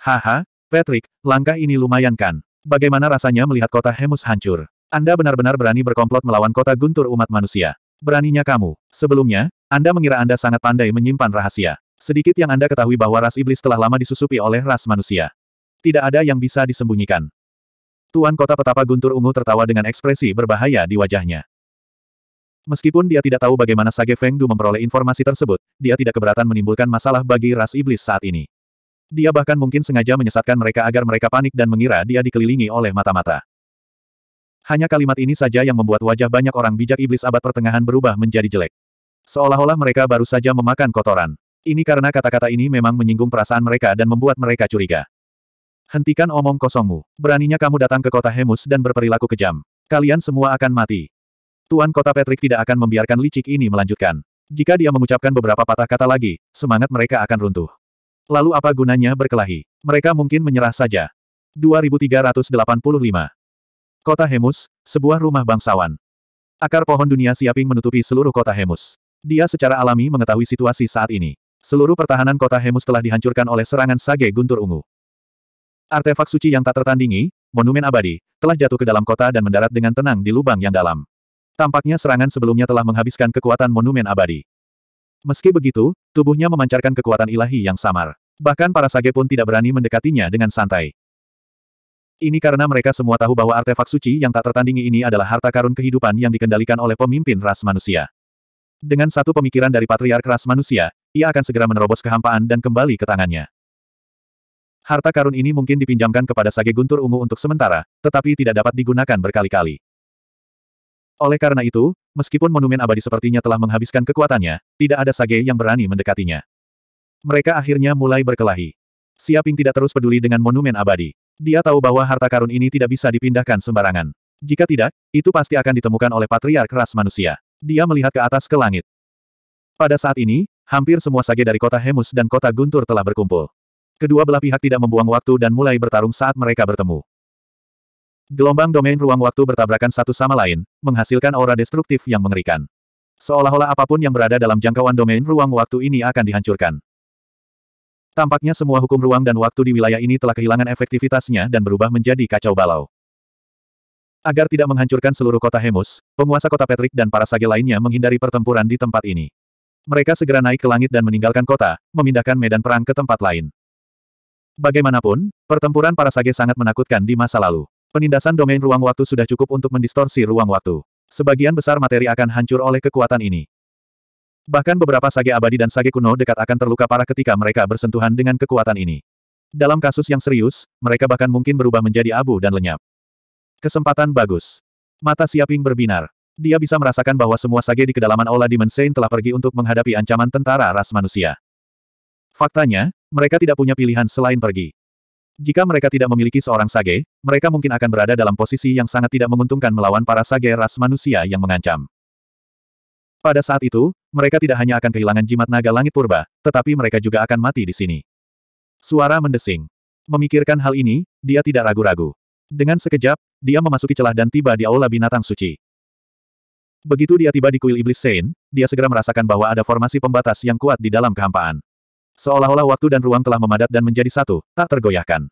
Haha, Patrick, langkah ini lumayan kan? Bagaimana rasanya melihat kota Hemus hancur? Anda benar-benar berani berkomplot melawan kota guntur umat manusia. Beraninya kamu. Sebelumnya, Anda mengira Anda sangat pandai menyimpan rahasia. Sedikit yang Anda ketahui bahwa ras iblis telah lama disusupi oleh ras manusia. Tidak ada yang bisa disembunyikan. Tuan kota petapa Guntur Ungu tertawa dengan ekspresi berbahaya di wajahnya. Meskipun dia tidak tahu bagaimana Sage Feng Du memperoleh informasi tersebut, dia tidak keberatan menimbulkan masalah bagi ras iblis saat ini. Dia bahkan mungkin sengaja menyesatkan mereka agar mereka panik dan mengira dia dikelilingi oleh mata-mata. Hanya kalimat ini saja yang membuat wajah banyak orang bijak iblis abad pertengahan berubah menjadi jelek. Seolah-olah mereka baru saja memakan kotoran. Ini karena kata-kata ini memang menyinggung perasaan mereka dan membuat mereka curiga. Hentikan omong kosongmu. Beraninya kamu datang ke kota Hemus dan berperilaku kejam. Kalian semua akan mati. Tuan kota Patrick tidak akan membiarkan licik ini melanjutkan. Jika dia mengucapkan beberapa patah kata lagi, semangat mereka akan runtuh. Lalu apa gunanya berkelahi? Mereka mungkin menyerah saja. 2385. Kota Hemus, sebuah rumah bangsawan. Akar pohon dunia Siaping menutupi seluruh kota Hemus. Dia secara alami mengetahui situasi saat ini. Seluruh pertahanan kota Hemus telah dihancurkan oleh serangan Sage Guntur Ungu. Artefak suci yang tak tertandingi, monumen abadi, telah jatuh ke dalam kota dan mendarat dengan tenang di lubang yang dalam. Tampaknya serangan sebelumnya telah menghabiskan kekuatan monumen abadi. Meski begitu, tubuhnya memancarkan kekuatan ilahi yang samar. Bahkan para sage pun tidak berani mendekatinya dengan santai. Ini karena mereka semua tahu bahwa artefak suci yang tak tertandingi ini adalah harta karun kehidupan yang dikendalikan oleh pemimpin ras manusia. Dengan satu pemikiran dari patriark ras manusia, ia akan segera menerobos kehampaan dan kembali ke tangannya. Harta karun ini mungkin dipinjamkan kepada Sage Guntur Ungu untuk sementara, tetapi tidak dapat digunakan berkali-kali. Oleh karena itu, meskipun monumen abadi sepertinya telah menghabiskan kekuatannya, tidak ada Sage yang berani mendekatinya. Mereka akhirnya mulai berkelahi. Siaping tidak terus peduli dengan monumen abadi. Dia tahu bahwa harta karun ini tidak bisa dipindahkan sembarangan. Jika tidak, itu pasti akan ditemukan oleh patriark ras manusia. Dia melihat ke atas ke langit. Pada saat ini, Hampir semua sage dari kota Hemus dan kota Guntur telah berkumpul. Kedua belah pihak tidak membuang waktu dan mulai bertarung saat mereka bertemu. Gelombang domain ruang waktu bertabrakan satu sama lain, menghasilkan aura destruktif yang mengerikan. Seolah-olah apapun yang berada dalam jangkauan domain ruang waktu ini akan dihancurkan. Tampaknya semua hukum ruang dan waktu di wilayah ini telah kehilangan efektivitasnya dan berubah menjadi kacau balau. Agar tidak menghancurkan seluruh kota Hemus, penguasa kota Patrick dan para sage lainnya menghindari pertempuran di tempat ini. Mereka segera naik ke langit dan meninggalkan kota, memindahkan medan perang ke tempat lain. Bagaimanapun, pertempuran para sage sangat menakutkan di masa lalu. Penindasan domain ruang waktu sudah cukup untuk mendistorsi ruang waktu. Sebagian besar materi akan hancur oleh kekuatan ini. Bahkan beberapa sage abadi dan sage kuno dekat akan terluka parah ketika mereka bersentuhan dengan kekuatan ini. Dalam kasus yang serius, mereka bahkan mungkin berubah menjadi abu dan lenyap. Kesempatan bagus. Mata Siaping berbinar. Dia bisa merasakan bahwa semua sage di kedalaman Aula Saint telah pergi untuk menghadapi ancaman tentara ras manusia. Faktanya, mereka tidak punya pilihan selain pergi. Jika mereka tidak memiliki seorang sage, mereka mungkin akan berada dalam posisi yang sangat tidak menguntungkan melawan para sage ras manusia yang mengancam. Pada saat itu, mereka tidak hanya akan kehilangan jimat naga langit purba, tetapi mereka juga akan mati di sini. Suara mendesing. Memikirkan hal ini, dia tidak ragu-ragu. Dengan sekejap, dia memasuki celah dan tiba di aula binatang suci. Begitu dia tiba di kuil iblis Sein, dia segera merasakan bahwa ada formasi pembatas yang kuat di dalam kehampaan. Seolah-olah waktu dan ruang telah memadat dan menjadi satu, tak tergoyahkan.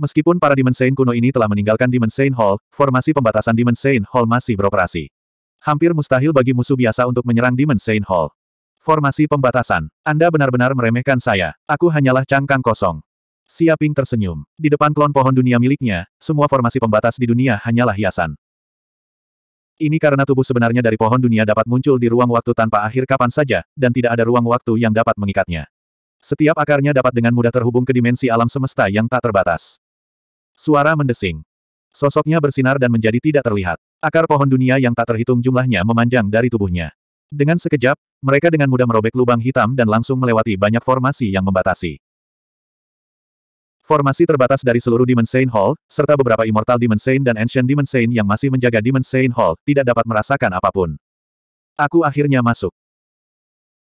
Meskipun para Sein kuno ini telah meninggalkan Sein Hall, formasi pembatasan Sein Hall masih beroperasi. Hampir mustahil bagi musuh biasa untuk menyerang Sein Hall. Formasi pembatasan. Anda benar-benar meremehkan saya. Aku hanyalah cangkang kosong. Siaping tersenyum. Di depan klon pohon dunia miliknya, semua formasi pembatas di dunia hanyalah hiasan. Ini karena tubuh sebenarnya dari pohon dunia dapat muncul di ruang waktu tanpa akhir kapan saja, dan tidak ada ruang waktu yang dapat mengikatnya. Setiap akarnya dapat dengan mudah terhubung ke dimensi alam semesta yang tak terbatas. Suara mendesing. Sosoknya bersinar dan menjadi tidak terlihat. Akar pohon dunia yang tak terhitung jumlahnya memanjang dari tubuhnya. Dengan sekejap, mereka dengan mudah merobek lubang hitam dan langsung melewati banyak formasi yang membatasi. Formasi terbatas dari seluruh Dimensain Hall, serta beberapa Immortal Dimensain dan Ancient Dimensain yang masih menjaga Dimensain Hall, tidak dapat merasakan apapun. Aku akhirnya masuk.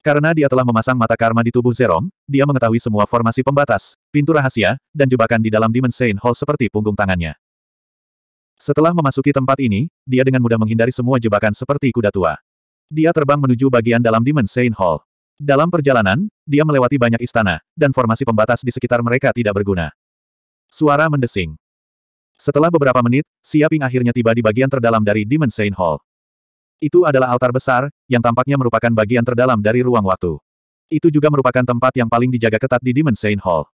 Karena dia telah memasang mata karma di tubuh Zerom, dia mengetahui semua formasi pembatas, pintu rahasia, dan jebakan di dalam Dimensain Hall seperti punggung tangannya. Setelah memasuki tempat ini, dia dengan mudah menghindari semua jebakan seperti kuda tua. Dia terbang menuju bagian dalam Dimensain Hall. Dalam perjalanan, dia melewati banyak istana, dan formasi pembatas di sekitar mereka tidak berguna. Suara mendesing. Setelah beberapa menit, Siaping akhirnya tiba di bagian terdalam dari Demon Saint Hall. Itu adalah altar besar, yang tampaknya merupakan bagian terdalam dari ruang waktu. Itu juga merupakan tempat yang paling dijaga ketat di Demon Saint Hall.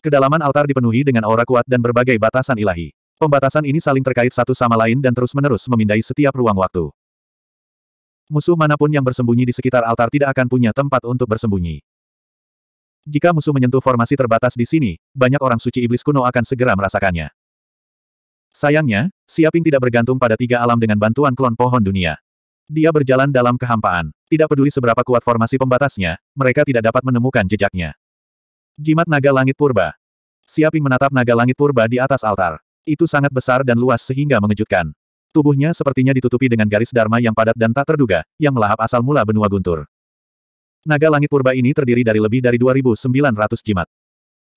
Kedalaman altar dipenuhi dengan aura kuat dan berbagai batasan ilahi. Pembatasan ini saling terkait satu sama lain dan terus-menerus memindai setiap ruang waktu. Musuh manapun yang bersembunyi di sekitar altar tidak akan punya tempat untuk bersembunyi. Jika musuh menyentuh formasi terbatas di sini, banyak orang suci iblis kuno akan segera merasakannya. Sayangnya, Siaping tidak bergantung pada tiga alam dengan bantuan klon pohon dunia. Dia berjalan dalam kehampaan. Tidak peduli seberapa kuat formasi pembatasnya, mereka tidak dapat menemukan jejaknya. Jimat naga langit purba. Siaping menatap naga langit purba di atas altar. Itu sangat besar dan luas sehingga mengejutkan. Tubuhnya sepertinya ditutupi dengan garis dharma yang padat dan tak terduga, yang melahap asal mula benua guntur. Naga langit purba ini terdiri dari lebih dari 2.900 jimat.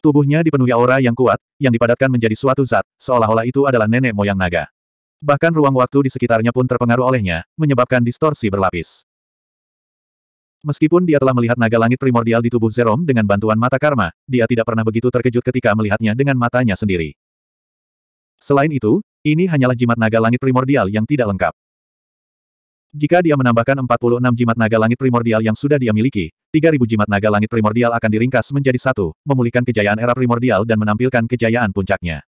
Tubuhnya dipenuhi aura yang kuat, yang dipadatkan menjadi suatu zat, seolah-olah itu adalah nenek moyang naga. Bahkan ruang waktu di sekitarnya pun terpengaruh olehnya, menyebabkan distorsi berlapis. Meskipun dia telah melihat naga langit primordial di tubuh Zerom dengan bantuan mata karma, dia tidak pernah begitu terkejut ketika melihatnya dengan matanya sendiri. Selain itu, ini hanyalah jimat naga langit primordial yang tidak lengkap. Jika dia menambahkan 46 jimat naga langit primordial yang sudah dia miliki, 3000 jimat naga langit primordial akan diringkas menjadi satu, memulihkan kejayaan era primordial dan menampilkan kejayaan puncaknya.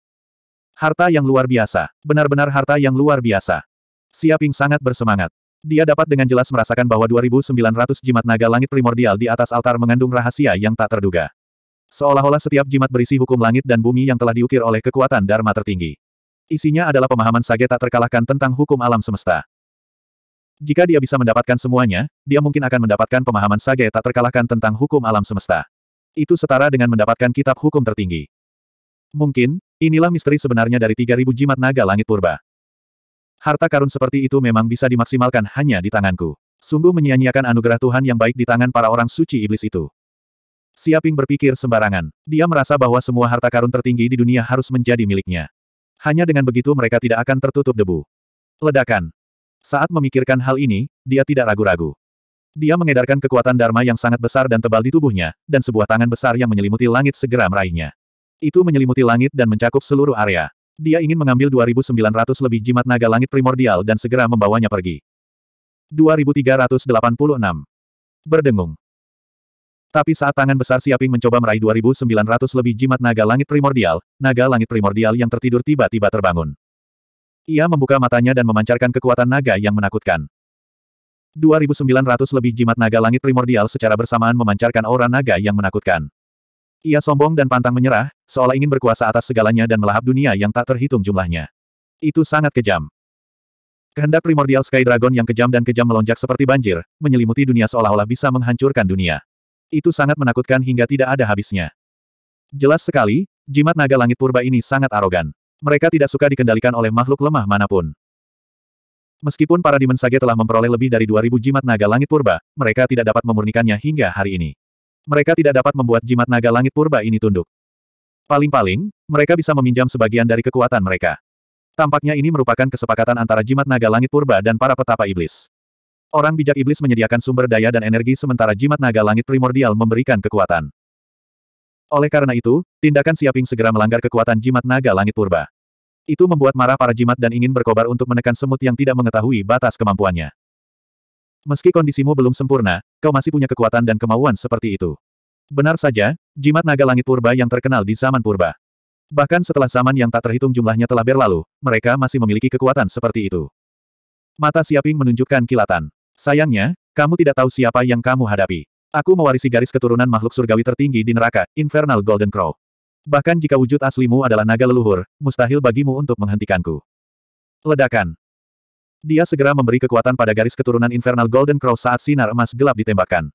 Harta yang luar biasa, benar-benar harta yang luar biasa. Siaping sangat bersemangat. Dia dapat dengan jelas merasakan bahwa 2900 jimat naga langit primordial di atas altar mengandung rahasia yang tak terduga. Seolah-olah setiap jimat berisi hukum langit dan bumi yang telah diukir oleh kekuatan Dharma tertinggi. Isinya adalah pemahaman Sage tak terkalahkan tentang hukum alam semesta. Jika dia bisa mendapatkan semuanya, dia mungkin akan mendapatkan pemahaman Sage tak terkalahkan tentang hukum alam semesta. Itu setara dengan mendapatkan kitab hukum tertinggi. Mungkin, inilah misteri sebenarnya dari 3000 jimat naga langit purba. Harta karun seperti itu memang bisa dimaksimalkan hanya di tanganku. Sungguh menyia-nyiakan anugerah Tuhan yang baik di tangan para orang suci iblis itu. Siaping berpikir sembarangan. Dia merasa bahwa semua harta karun tertinggi di dunia harus menjadi miliknya. Hanya dengan begitu mereka tidak akan tertutup debu. Ledakan. Saat memikirkan hal ini, dia tidak ragu-ragu. Dia mengedarkan kekuatan Dharma yang sangat besar dan tebal di tubuhnya, dan sebuah tangan besar yang menyelimuti langit segera meraihnya. Itu menyelimuti langit dan mencakup seluruh area. Dia ingin mengambil 2.900 lebih jimat naga langit primordial dan segera membawanya pergi. 2386. Berdengung. Tapi saat tangan besar Siaping mencoba meraih 2900 lebih jimat naga langit primordial, naga langit primordial yang tertidur tiba-tiba terbangun. Ia membuka matanya dan memancarkan kekuatan naga yang menakutkan. 2900 lebih jimat naga langit primordial secara bersamaan memancarkan aura naga yang menakutkan. Ia sombong dan pantang menyerah, seolah ingin berkuasa atas segalanya dan melahap dunia yang tak terhitung jumlahnya. Itu sangat kejam. Kehendak primordial Sky Dragon yang kejam dan kejam melonjak seperti banjir, menyelimuti dunia seolah-olah bisa menghancurkan dunia. Itu sangat menakutkan hingga tidak ada habisnya. Jelas sekali, jimat naga langit purba ini sangat arogan. Mereka tidak suka dikendalikan oleh makhluk lemah manapun. Meskipun para Sage telah memperoleh lebih dari 2000 jimat naga langit purba, mereka tidak dapat memurnikannya hingga hari ini. Mereka tidak dapat membuat jimat naga langit purba ini tunduk. Paling-paling, mereka bisa meminjam sebagian dari kekuatan mereka. Tampaknya ini merupakan kesepakatan antara jimat naga langit purba dan para petapa iblis. Orang bijak iblis menyediakan sumber daya dan energi sementara jimat naga langit primordial memberikan kekuatan. Oleh karena itu, tindakan Siaping segera melanggar kekuatan jimat naga langit purba. Itu membuat marah para jimat dan ingin berkobar untuk menekan semut yang tidak mengetahui batas kemampuannya. Meski kondisimu belum sempurna, kau masih punya kekuatan dan kemauan seperti itu. Benar saja, jimat naga langit purba yang terkenal di zaman purba. Bahkan setelah zaman yang tak terhitung jumlahnya telah berlalu, mereka masih memiliki kekuatan seperti itu. Mata Siaping menunjukkan kilatan. Sayangnya, kamu tidak tahu siapa yang kamu hadapi. Aku mewarisi garis keturunan makhluk surgawi tertinggi di neraka, Infernal Golden Crow. Bahkan jika wujud aslimu adalah naga leluhur, mustahil bagimu untuk menghentikanku. Ledakan. Dia segera memberi kekuatan pada garis keturunan Infernal Golden Crow saat sinar emas gelap ditembakkan.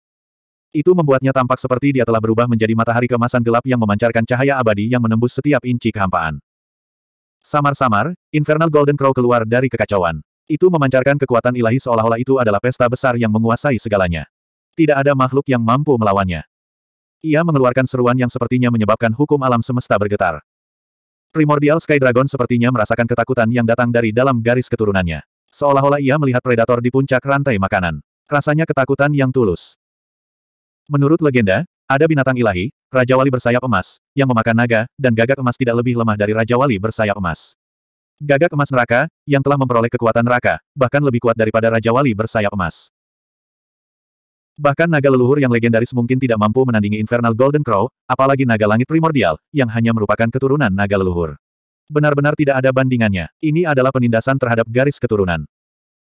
Itu membuatnya tampak seperti dia telah berubah menjadi matahari kemasan gelap yang memancarkan cahaya abadi yang menembus setiap inci kehampaan. Samar-samar, Infernal Golden Crow keluar dari kekacauan. Itu memancarkan kekuatan ilahi seolah-olah itu adalah pesta besar yang menguasai segalanya. Tidak ada makhluk yang mampu melawannya. Ia mengeluarkan seruan yang sepertinya menyebabkan hukum alam semesta bergetar. Primordial Sky Dragon sepertinya merasakan ketakutan yang datang dari dalam garis keturunannya. Seolah-olah ia melihat predator di puncak rantai makanan. Rasanya ketakutan yang tulus. Menurut legenda, ada binatang ilahi, Raja Wali bersayap emas, yang memakan naga, dan gagak emas tidak lebih lemah dari Raja Wali bersayap emas. Gagak emas neraka, yang telah memperoleh kekuatan neraka, bahkan lebih kuat daripada Raja Wali bersayap emas. Bahkan naga leluhur yang legendaris mungkin tidak mampu menandingi Infernal Golden Crow, apalagi naga langit primordial, yang hanya merupakan keturunan naga leluhur. Benar-benar tidak ada bandingannya. Ini adalah penindasan terhadap garis keturunan.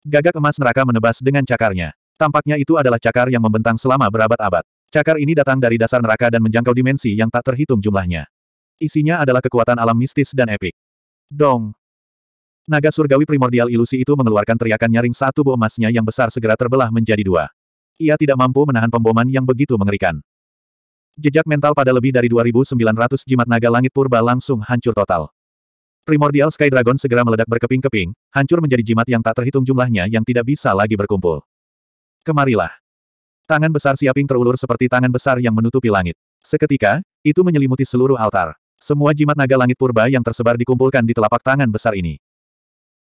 Gagak emas neraka menebas dengan cakarnya. Tampaknya itu adalah cakar yang membentang selama berabad-abad. Cakar ini datang dari dasar neraka dan menjangkau dimensi yang tak terhitung jumlahnya. Isinya adalah kekuatan alam mistis dan epik. Dong! Naga surgawi primordial ilusi itu mengeluarkan teriakan nyaring saat tubuh emasnya yang besar segera terbelah menjadi dua. Ia tidak mampu menahan pemboman yang begitu mengerikan. Jejak mental pada lebih dari 2.900 jimat naga langit purba langsung hancur total. Primordial Sky Dragon segera meledak berkeping-keping, hancur menjadi jimat yang tak terhitung jumlahnya yang tidak bisa lagi berkumpul. Kemarilah. Tangan besar Siaping terulur seperti tangan besar yang menutupi langit. Seketika, itu menyelimuti seluruh altar. Semua jimat naga langit purba yang tersebar dikumpulkan di telapak tangan besar ini.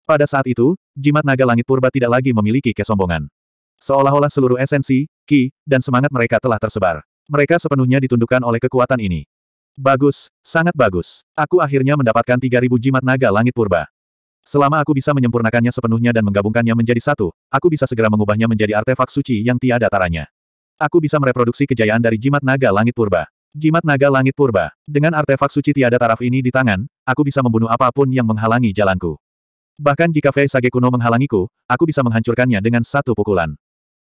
Pada saat itu, jimat naga langit purba tidak lagi memiliki kesombongan. Seolah-olah seluruh esensi, ki, dan semangat mereka telah tersebar. Mereka sepenuhnya ditundukkan oleh kekuatan ini. Bagus, sangat bagus. Aku akhirnya mendapatkan 3000 jimat naga langit purba. Selama aku bisa menyempurnakannya sepenuhnya dan menggabungkannya menjadi satu, aku bisa segera mengubahnya menjadi artefak suci yang tiada taranya. Aku bisa mereproduksi kejayaan dari jimat naga langit purba. Jimat naga langit purba. Dengan artefak suci tiada taraf ini di tangan, aku bisa membunuh apapun yang menghalangi jalanku. Bahkan jika Fei Sage kuno menghalangiku, aku bisa menghancurkannya dengan satu pukulan.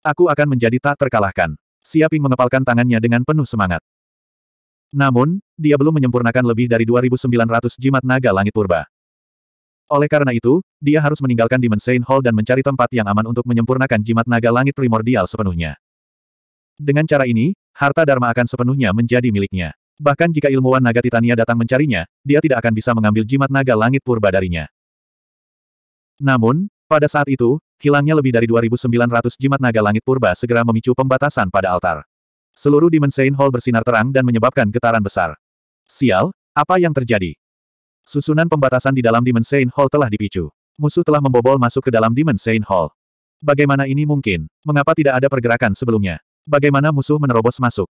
Aku akan menjadi tak terkalahkan. Siaping mengepalkan tangannya dengan penuh semangat. Namun, dia belum menyempurnakan lebih dari 2.900 jimat naga langit purba. Oleh karena itu, dia harus meninggalkan Dimension Hall dan mencari tempat yang aman untuk menyempurnakan jimat naga langit primordial sepenuhnya. Dengan cara ini, harta Dharma akan sepenuhnya menjadi miliknya. Bahkan jika ilmuwan naga Titania datang mencarinya, dia tidak akan bisa mengambil jimat naga langit purba darinya. Namun, pada saat itu, hilangnya lebih dari 2.900 jimat naga langit purba segera memicu pembatasan pada altar. Seluruh dimensain Hall bersinar terang dan menyebabkan getaran besar. Sial, apa yang terjadi? Susunan pembatasan di dalam dimensain Hall telah dipicu. Musuh telah membobol masuk ke dalam dimensain Hall. Bagaimana ini mungkin? Mengapa tidak ada pergerakan sebelumnya? Bagaimana musuh menerobos masuk?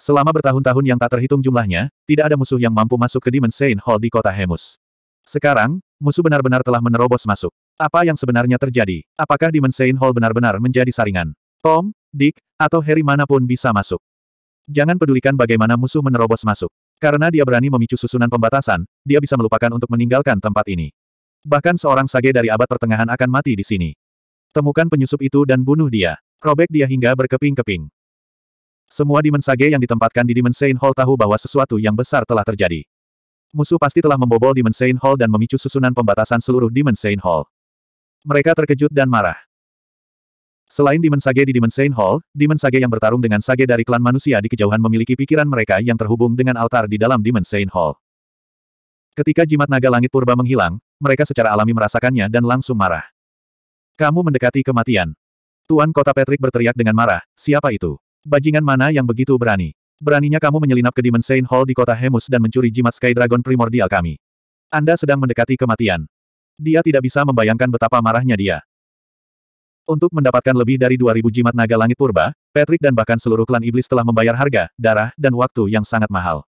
Selama bertahun-tahun yang tak terhitung jumlahnya, tidak ada musuh yang mampu masuk ke Dimension Hall di kota Hemus. Sekarang, musuh benar-benar telah menerobos masuk. Apa yang sebenarnya terjadi? Apakah Demon Saint Hall benar-benar menjadi saringan? Tom, Dick, atau Harry manapun bisa masuk. Jangan pedulikan bagaimana musuh menerobos masuk. Karena dia berani memicu susunan pembatasan, dia bisa melupakan untuk meninggalkan tempat ini. Bahkan seorang sage dari abad pertengahan akan mati di sini. Temukan penyusup itu dan bunuh dia. Robek dia hingga berkeping-keping. Semua dimensage yang ditempatkan di dimensain Hall tahu bahwa sesuatu yang besar telah terjadi. Musuh pasti telah membobol Dimension Hall dan memicu susunan pembatasan seluruh Dimension Hall. Mereka terkejut dan marah. Selain Demon Sage di Demon Saint Hall, Demon Sage yang bertarung dengan Sage dari klan manusia di kejauhan memiliki pikiran mereka yang terhubung dengan altar di dalam Demon Saint Hall. Ketika jimat naga langit purba menghilang, mereka secara alami merasakannya dan langsung marah. Kamu mendekati kematian. Tuan Kota Patrick berteriak dengan marah, siapa itu? Bajingan mana yang begitu berani? Beraninya kamu menyelinap ke Dimension Hall di kota Hemus dan mencuri jimat Sky Dragon primordial kami. Anda sedang mendekati kematian. Dia tidak bisa membayangkan betapa marahnya dia. Untuk mendapatkan lebih dari 2000 jimat naga langit purba, Patrick dan bahkan seluruh klan iblis telah membayar harga, darah, dan waktu yang sangat mahal.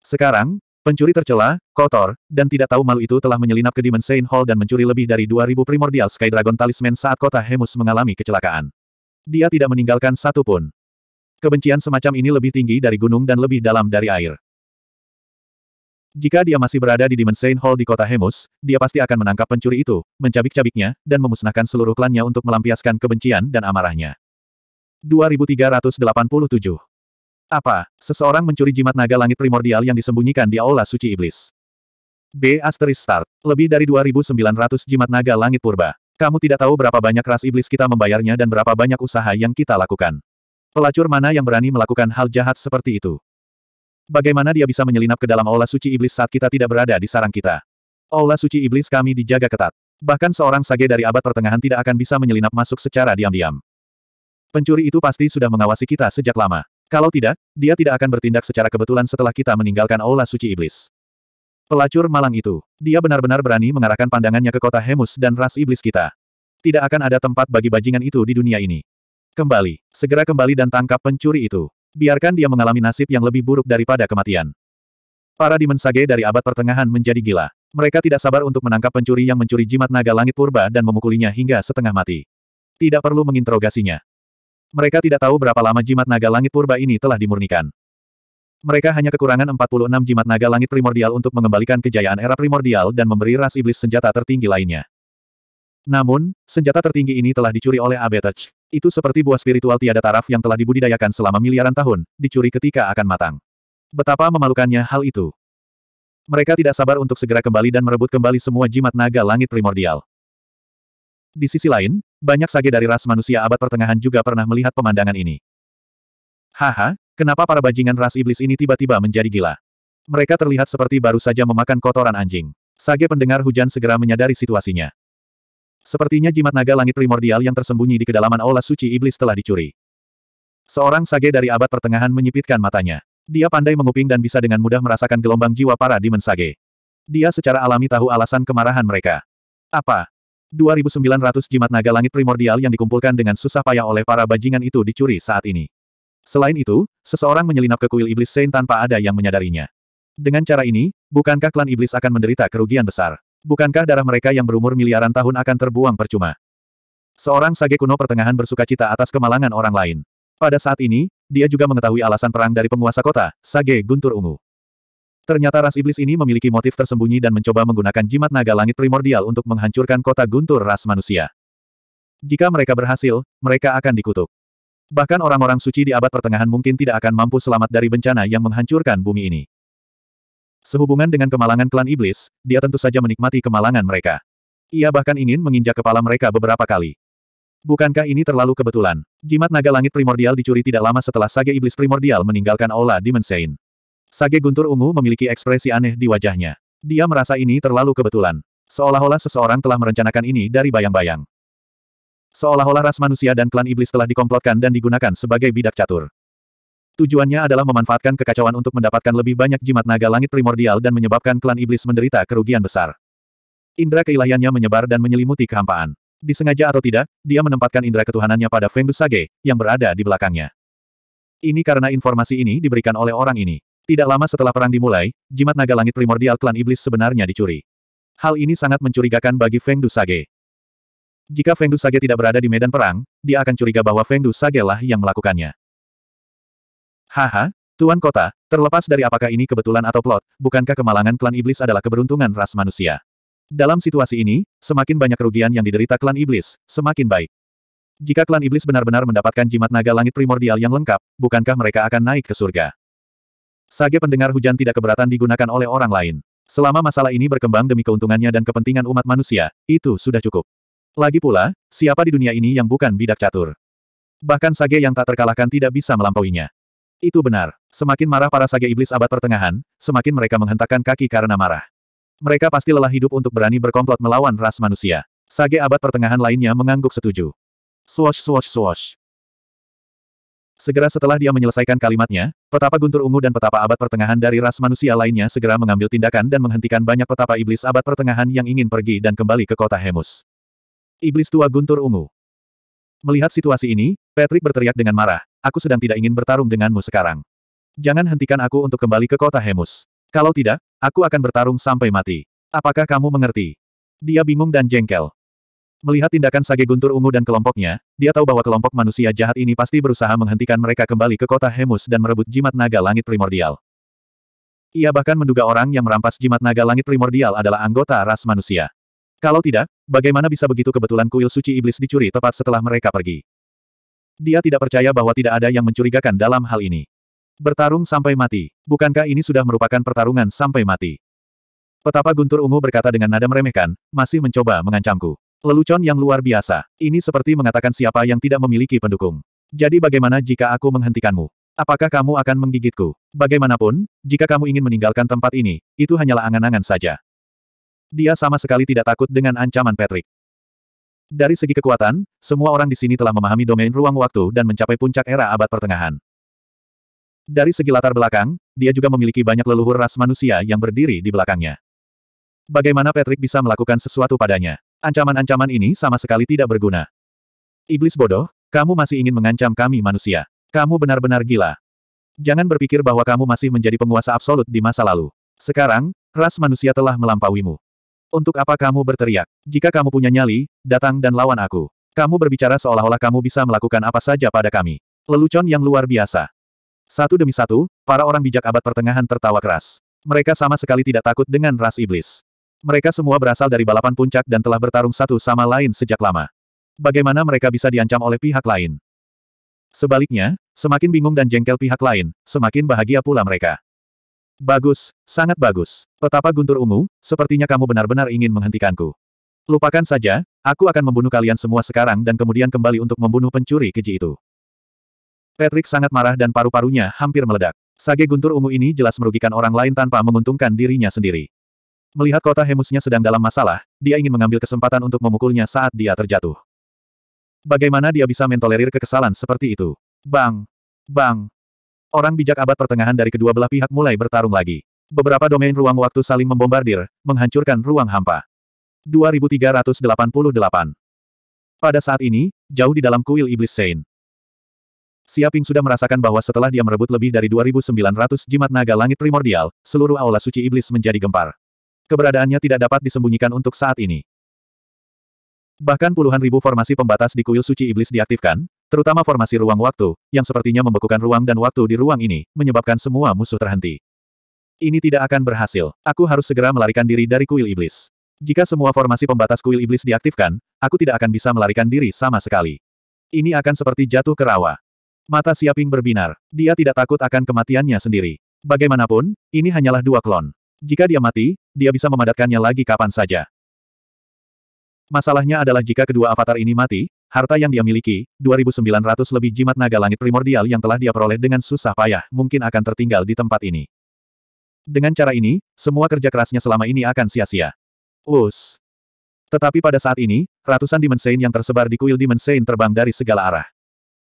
Sekarang, pencuri tercela, kotor, dan tidak tahu malu itu telah menyelinap ke Dimension Hall dan mencuri lebih dari 2000 primordial Sky Dragon Talisman saat kota Hemus mengalami kecelakaan. Dia tidak meninggalkan satu pun. Kebencian semacam ini lebih tinggi dari gunung dan lebih dalam dari air. Jika dia masih berada di Dimensain Hall di kota Hemus, dia pasti akan menangkap pencuri itu, mencabik-cabiknya, dan memusnahkan seluruh klannya untuk melampiaskan kebencian dan amarahnya. 2387 Apa? Seseorang mencuri jimat naga langit primordial yang disembunyikan di Aula Suci Iblis. B. Asterisk Start. Lebih dari 2900 jimat naga langit purba. Kamu tidak tahu berapa banyak ras iblis kita membayarnya dan berapa banyak usaha yang kita lakukan. Pelacur mana yang berani melakukan hal jahat seperti itu? Bagaimana dia bisa menyelinap ke dalam aula suci iblis saat kita tidak berada di sarang kita? Aula suci iblis kami dijaga ketat. Bahkan seorang sage dari abad pertengahan tidak akan bisa menyelinap masuk secara diam-diam. Pencuri itu pasti sudah mengawasi kita sejak lama. Kalau tidak, dia tidak akan bertindak secara kebetulan setelah kita meninggalkan aula suci iblis. Pelacur malang itu, dia benar-benar berani mengarahkan pandangannya ke kota Hemus dan ras iblis kita. Tidak akan ada tempat bagi bajingan itu di dunia ini. Kembali, segera kembali dan tangkap pencuri itu. Biarkan dia mengalami nasib yang lebih buruk daripada kematian. Para dimensage dari abad pertengahan menjadi gila. Mereka tidak sabar untuk menangkap pencuri yang mencuri jimat naga langit purba dan memukulinya hingga setengah mati. Tidak perlu menginterogasinya. Mereka tidak tahu berapa lama jimat naga langit purba ini telah dimurnikan. Mereka hanya kekurangan 46 jimat naga langit primordial untuk mengembalikan kejayaan era primordial dan memberi ras iblis senjata tertinggi lainnya. Namun, senjata tertinggi ini telah dicuri oleh Abetech. Itu seperti buah spiritual tiada taraf yang telah dibudidayakan selama miliaran tahun, dicuri ketika akan matang. Betapa memalukannya hal itu. Mereka tidak sabar untuk segera kembali dan merebut kembali semua jimat naga langit primordial. Di sisi lain, banyak sage dari ras manusia abad pertengahan juga pernah melihat pemandangan ini. Haha, kenapa para bajingan ras iblis ini tiba-tiba menjadi gila? Mereka terlihat seperti baru saja memakan kotoran anjing. Sage pendengar hujan segera menyadari situasinya. Sepertinya jimat naga langit primordial yang tersembunyi di kedalaman aula suci iblis telah dicuri. Seorang sage dari abad pertengahan menyipitkan matanya. Dia pandai menguping dan bisa dengan mudah merasakan gelombang jiwa para dimen sage. Dia secara alami tahu alasan kemarahan mereka. Apa? 2.900 jimat naga langit primordial yang dikumpulkan dengan susah payah oleh para bajingan itu dicuri saat ini. Selain itu, seseorang menyelinap ke kuil iblis Saint tanpa ada yang menyadarinya. Dengan cara ini, bukankah klan iblis akan menderita kerugian besar? Bukankah darah mereka yang berumur miliaran tahun akan terbuang percuma? Seorang sage kuno pertengahan bersuka cita atas kemalangan orang lain. Pada saat ini, dia juga mengetahui alasan perang dari penguasa kota, sage guntur ungu. Ternyata ras iblis ini memiliki motif tersembunyi dan mencoba menggunakan jimat naga langit primordial untuk menghancurkan kota guntur ras manusia. Jika mereka berhasil, mereka akan dikutuk. Bahkan orang-orang suci di abad pertengahan mungkin tidak akan mampu selamat dari bencana yang menghancurkan bumi ini. Sehubungan dengan kemalangan klan iblis, dia tentu saja menikmati kemalangan mereka. Ia bahkan ingin menginjak kepala mereka beberapa kali. Bukankah ini terlalu kebetulan? Jimat naga langit primordial dicuri tidak lama setelah sage iblis primordial meninggalkan aula Mensein. Sage guntur ungu memiliki ekspresi aneh di wajahnya. Dia merasa ini terlalu kebetulan. Seolah-olah seseorang telah merencanakan ini dari bayang-bayang. Seolah-olah ras manusia dan klan iblis telah dikomplotkan dan digunakan sebagai bidak catur. Tujuannya adalah memanfaatkan kekacauan untuk mendapatkan lebih banyak jimat naga langit primordial dan menyebabkan klan iblis menderita kerugian besar. Indra keilahiannya menyebar dan menyelimuti kehampaan. Disengaja atau tidak, dia menempatkan indra ketuhanannya pada Feng Sage, yang berada di belakangnya. Ini karena informasi ini diberikan oleh orang ini. Tidak lama setelah perang dimulai, jimat naga langit primordial klan iblis sebenarnya dicuri. Hal ini sangat mencurigakan bagi Feng Sage. Jika Feng Sage tidak berada di medan perang, dia akan curiga bahwa Feng Sage lah yang melakukannya. Haha, Tuan Kota, terlepas dari apakah ini kebetulan atau plot, bukankah kemalangan klan iblis adalah keberuntungan ras manusia? Dalam situasi ini, semakin banyak kerugian yang diderita klan iblis, semakin baik. Jika klan iblis benar-benar mendapatkan jimat naga langit primordial yang lengkap, bukankah mereka akan naik ke surga? Sage pendengar hujan tidak keberatan digunakan oleh orang lain. Selama masalah ini berkembang demi keuntungannya dan kepentingan umat manusia, itu sudah cukup. Lagi pula, siapa di dunia ini yang bukan bidak catur? Bahkan Sage yang tak terkalahkan tidak bisa melampauinya. Itu benar. Semakin marah para sage iblis abad pertengahan, semakin mereka menghentakkan kaki karena marah. Mereka pasti lelah hidup untuk berani berkomplot melawan ras manusia. Sage abad pertengahan lainnya mengangguk setuju. Swash swash swash. Segera setelah dia menyelesaikan kalimatnya, petapa guntur ungu dan petapa abad pertengahan dari ras manusia lainnya segera mengambil tindakan dan menghentikan banyak petapa iblis abad pertengahan yang ingin pergi dan kembali ke kota Hemus. Iblis tua guntur ungu. Melihat situasi ini, Patrick berteriak dengan marah, aku sedang tidak ingin bertarung denganmu sekarang. Jangan hentikan aku untuk kembali ke kota Hemus. Kalau tidak, aku akan bertarung sampai mati. Apakah kamu mengerti? Dia bingung dan jengkel. Melihat tindakan Sage Guntur Ungu dan kelompoknya, dia tahu bahwa kelompok manusia jahat ini pasti berusaha menghentikan mereka kembali ke kota Hemus dan merebut jimat naga langit primordial. Ia bahkan menduga orang yang merampas jimat naga langit primordial adalah anggota ras manusia. Kalau tidak, bagaimana bisa begitu kebetulan kuil suci iblis dicuri tepat setelah mereka pergi? Dia tidak percaya bahwa tidak ada yang mencurigakan dalam hal ini. Bertarung sampai mati. Bukankah ini sudah merupakan pertarungan sampai mati? Petapa Guntur Ungu berkata dengan nada meremehkan, masih mencoba mengancamku. Lelucon yang luar biasa. Ini seperti mengatakan siapa yang tidak memiliki pendukung. Jadi bagaimana jika aku menghentikanmu? Apakah kamu akan menggigitku? Bagaimanapun, jika kamu ingin meninggalkan tempat ini, itu hanyalah angan-angan saja. Dia sama sekali tidak takut dengan ancaman Patrick. Dari segi kekuatan, semua orang di sini telah memahami domain ruang waktu dan mencapai puncak era abad pertengahan. Dari segi latar belakang, dia juga memiliki banyak leluhur ras manusia yang berdiri di belakangnya. Bagaimana Patrick bisa melakukan sesuatu padanya? Ancaman-ancaman ini sama sekali tidak berguna. Iblis bodoh, kamu masih ingin mengancam kami manusia. Kamu benar-benar gila. Jangan berpikir bahwa kamu masih menjadi penguasa absolut di masa lalu. Sekarang, ras manusia telah melampauimu. Untuk apa kamu berteriak? Jika kamu punya nyali, datang dan lawan aku. Kamu berbicara seolah-olah kamu bisa melakukan apa saja pada kami. Lelucon yang luar biasa. Satu demi satu, para orang bijak abad pertengahan tertawa keras. Mereka sama sekali tidak takut dengan ras iblis. Mereka semua berasal dari balapan puncak dan telah bertarung satu sama lain sejak lama. Bagaimana mereka bisa diancam oleh pihak lain? Sebaliknya, semakin bingung dan jengkel pihak lain, semakin bahagia pula mereka. Bagus, sangat bagus. Petapa Guntur Ungu, sepertinya kamu benar-benar ingin menghentikanku. Lupakan saja, aku akan membunuh kalian semua sekarang dan kemudian kembali untuk membunuh pencuri keji itu. Patrick sangat marah dan paru-parunya hampir meledak. Sage Guntur Ungu ini jelas merugikan orang lain tanpa menguntungkan dirinya sendiri. Melihat kota Hemusnya sedang dalam masalah, dia ingin mengambil kesempatan untuk memukulnya saat dia terjatuh. Bagaimana dia bisa mentolerir kekesalan seperti itu? Bang! Bang! Orang bijak abad pertengahan dari kedua belah pihak mulai bertarung lagi. Beberapa domain ruang waktu saling membombardir, menghancurkan ruang hampa. 2388 Pada saat ini, jauh di dalam kuil iblis Sein. Siaping sudah merasakan bahwa setelah dia merebut lebih dari 2900 jimat naga langit primordial, seluruh aula suci iblis menjadi gempar. Keberadaannya tidak dapat disembunyikan untuk saat ini. Bahkan puluhan ribu formasi pembatas di kuil suci iblis diaktifkan, Terutama formasi ruang waktu, yang sepertinya membekukan ruang dan waktu di ruang ini, menyebabkan semua musuh terhenti. Ini tidak akan berhasil. Aku harus segera melarikan diri dari kuil iblis. Jika semua formasi pembatas kuil iblis diaktifkan, aku tidak akan bisa melarikan diri sama sekali. Ini akan seperti jatuh ke rawa. Mata Siaping berbinar. Dia tidak takut akan kematiannya sendiri. Bagaimanapun, ini hanyalah dua klon. Jika dia mati, dia bisa memadatkannya lagi kapan saja. Masalahnya adalah jika kedua avatar ini mati, Harta yang dia miliki, 2.900 lebih jimat naga langit primordial yang telah dia peroleh dengan susah payah, mungkin akan tertinggal di tempat ini. Dengan cara ini, semua kerja kerasnya selama ini akan sia-sia. Us. Tetapi pada saat ini, ratusan dimensain yang tersebar di kuil dimensain terbang dari segala arah.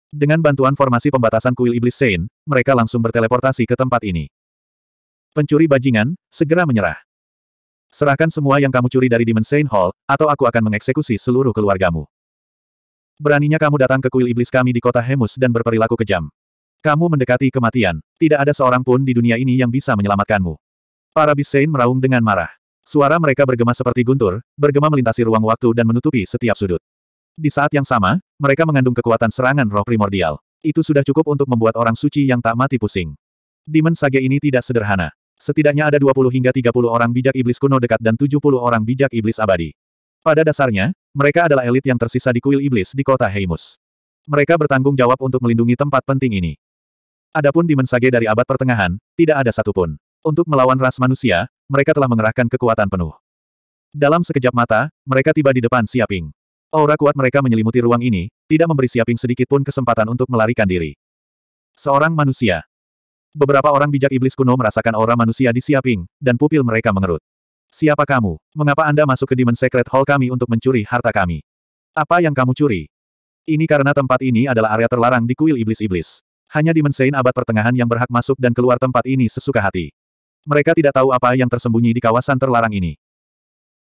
Dengan bantuan formasi pembatasan kuil iblis Sein, mereka langsung berteleportasi ke tempat ini. Pencuri bajingan, segera menyerah. Serahkan semua yang kamu curi dari dimensain Hall, atau aku akan mengeksekusi seluruh keluargamu. Beraninya kamu datang ke kuil iblis kami di kota Hemus dan berperilaku kejam. Kamu mendekati kematian. Tidak ada seorang pun di dunia ini yang bisa menyelamatkanmu. Para Bisain meraung dengan marah. Suara mereka bergema seperti guntur, bergema melintasi ruang waktu dan menutupi setiap sudut. Di saat yang sama, mereka mengandung kekuatan serangan roh primordial. Itu sudah cukup untuk membuat orang suci yang tak mati pusing. Demon Sage ini tidak sederhana. Setidaknya ada 20 hingga 30 orang bijak iblis kuno dekat dan 70 orang bijak iblis abadi. Pada dasarnya, mereka adalah elit yang tersisa di kuil iblis di kota Heimus. Mereka bertanggung jawab untuk melindungi tempat penting ini. Adapun di Mensage dari abad pertengahan, tidak ada satupun. Untuk melawan ras manusia, mereka telah mengerahkan kekuatan penuh. Dalam sekejap mata, mereka tiba di depan Siaping. Aura kuat mereka menyelimuti ruang ini, tidak memberi Siaping sedikit pun kesempatan untuk melarikan diri. Seorang manusia. Beberapa orang bijak iblis kuno merasakan aura manusia di Siaping, dan pupil mereka mengerut. Siapa kamu? Mengapa Anda masuk ke Demon Secret Hall kami untuk mencuri harta kami? Apa yang kamu curi? Ini karena tempat ini adalah area terlarang di kuil iblis-iblis. Hanya Demon Saint abad pertengahan yang berhak masuk dan keluar tempat ini sesuka hati. Mereka tidak tahu apa yang tersembunyi di kawasan terlarang ini.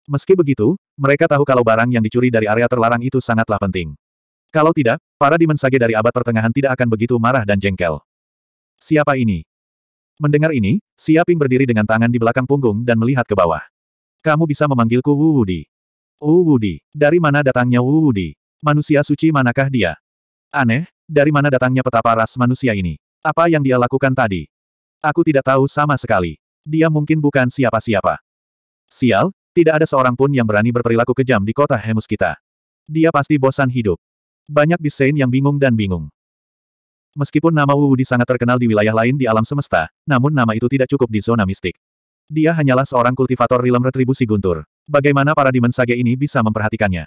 Meski begitu, mereka tahu kalau barang yang dicuri dari area terlarang itu sangatlah penting. Kalau tidak, para Demon Sage dari abad pertengahan tidak akan begitu marah dan jengkel. Siapa ini? Mendengar ini, Siaping berdiri dengan tangan di belakang punggung dan melihat ke bawah. Kamu bisa memanggilku Wu Wu Wudi. dari mana datangnya Wu Wudi? Manusia suci manakah dia? Aneh, dari mana datangnya petapa ras manusia ini? Apa yang dia lakukan tadi? Aku tidak tahu sama sekali. Dia mungkin bukan siapa-siapa. Sial, tidak ada seorang pun yang berani berperilaku kejam di kota Hemus kita. Dia pasti bosan hidup. Banyak bisain yang bingung dan bingung. Meskipun nama Wu Wudi sangat terkenal di wilayah lain di alam semesta, namun nama itu tidak cukup di zona mistik. Dia hanyalah seorang kultivator rilem retribusi guntur. Bagaimana para Sage ini bisa memperhatikannya?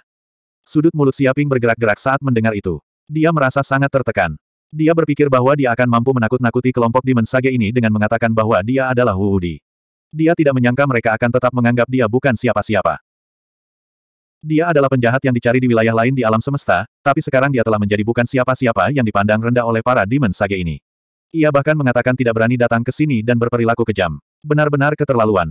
Sudut mulut Siaping bergerak-gerak saat mendengar itu. Dia merasa sangat tertekan. Dia berpikir bahwa dia akan mampu menakut-nakuti kelompok Sage ini dengan mengatakan bahwa dia adalah Wuudi. Dia tidak menyangka mereka akan tetap menganggap dia bukan siapa-siapa. Dia adalah penjahat yang dicari di wilayah lain di alam semesta, tapi sekarang dia telah menjadi bukan siapa-siapa yang dipandang rendah oleh para Demon Sage ini. Ia bahkan mengatakan tidak berani datang ke sini dan berperilaku kejam benar-benar keterlaluan.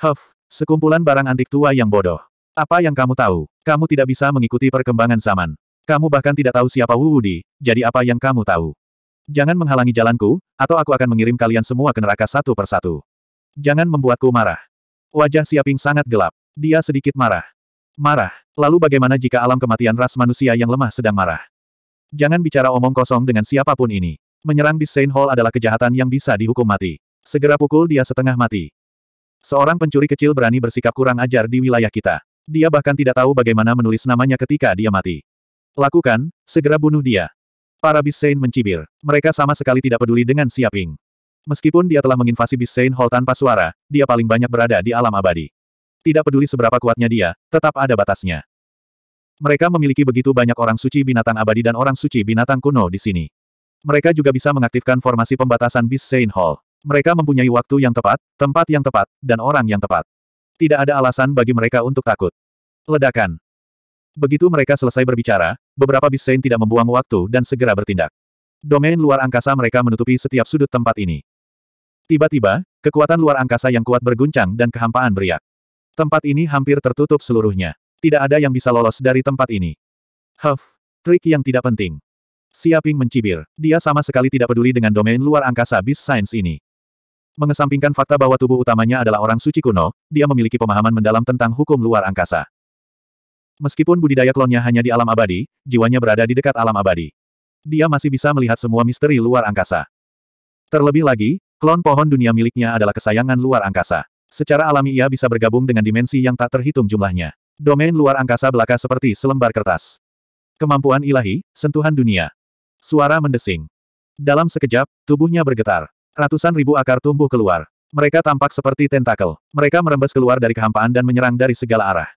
Huff, sekumpulan barang antik tua yang bodoh. Apa yang kamu tahu? Kamu tidak bisa mengikuti perkembangan zaman. Kamu bahkan tidak tahu siapa Wu Wudi, jadi apa yang kamu tahu? Jangan menghalangi jalanku, atau aku akan mengirim kalian semua ke neraka satu persatu. Jangan membuatku marah. Wajah Siaping sangat gelap. Dia sedikit marah. Marah. Lalu bagaimana jika alam kematian ras manusia yang lemah sedang marah? Jangan bicara omong kosong dengan siapapun ini. Menyerang di Saint Hall adalah kejahatan yang bisa dihukum mati. Segera pukul dia setengah mati. Seorang pencuri kecil berani bersikap kurang ajar di wilayah kita. Dia bahkan tidak tahu bagaimana menulis namanya ketika dia mati. Lakukan, segera bunuh dia. Para Bissein mencibir. Mereka sama sekali tidak peduli dengan Siaping. Meskipun dia telah menginvasi Bissein Hall tanpa suara, dia paling banyak berada di alam abadi. Tidak peduli seberapa kuatnya dia, tetap ada batasnya. Mereka memiliki begitu banyak orang suci binatang abadi dan orang suci binatang kuno di sini. Mereka juga bisa mengaktifkan formasi pembatasan Bissein Hall. Mereka mempunyai waktu yang tepat, tempat yang tepat, dan orang yang tepat. Tidak ada alasan bagi mereka untuk takut. Ledakan. Begitu mereka selesai berbicara, beberapa bisain tidak membuang waktu dan segera bertindak. Domain luar angkasa mereka menutupi setiap sudut tempat ini. Tiba-tiba, kekuatan luar angkasa yang kuat berguncang dan kehampaan beriak. Tempat ini hampir tertutup seluruhnya. Tidak ada yang bisa lolos dari tempat ini. Huff, trik yang tidak penting. Siaping mencibir. Dia sama sekali tidak peduli dengan domain luar angkasa bis sains ini. Mengesampingkan fakta bahwa tubuh utamanya adalah orang suci kuno, dia memiliki pemahaman mendalam tentang hukum luar angkasa. Meskipun budidaya klonnya hanya di alam abadi, jiwanya berada di dekat alam abadi. Dia masih bisa melihat semua misteri luar angkasa. Terlebih lagi, klon pohon dunia miliknya adalah kesayangan luar angkasa. Secara alami ia bisa bergabung dengan dimensi yang tak terhitung jumlahnya. Domain luar angkasa belaka seperti selembar kertas. Kemampuan ilahi, sentuhan dunia. Suara mendesing. Dalam sekejap, tubuhnya bergetar. Ratusan ribu akar tumbuh keluar. Mereka tampak seperti tentakel. Mereka merembes keluar dari kehampaan dan menyerang dari segala arah.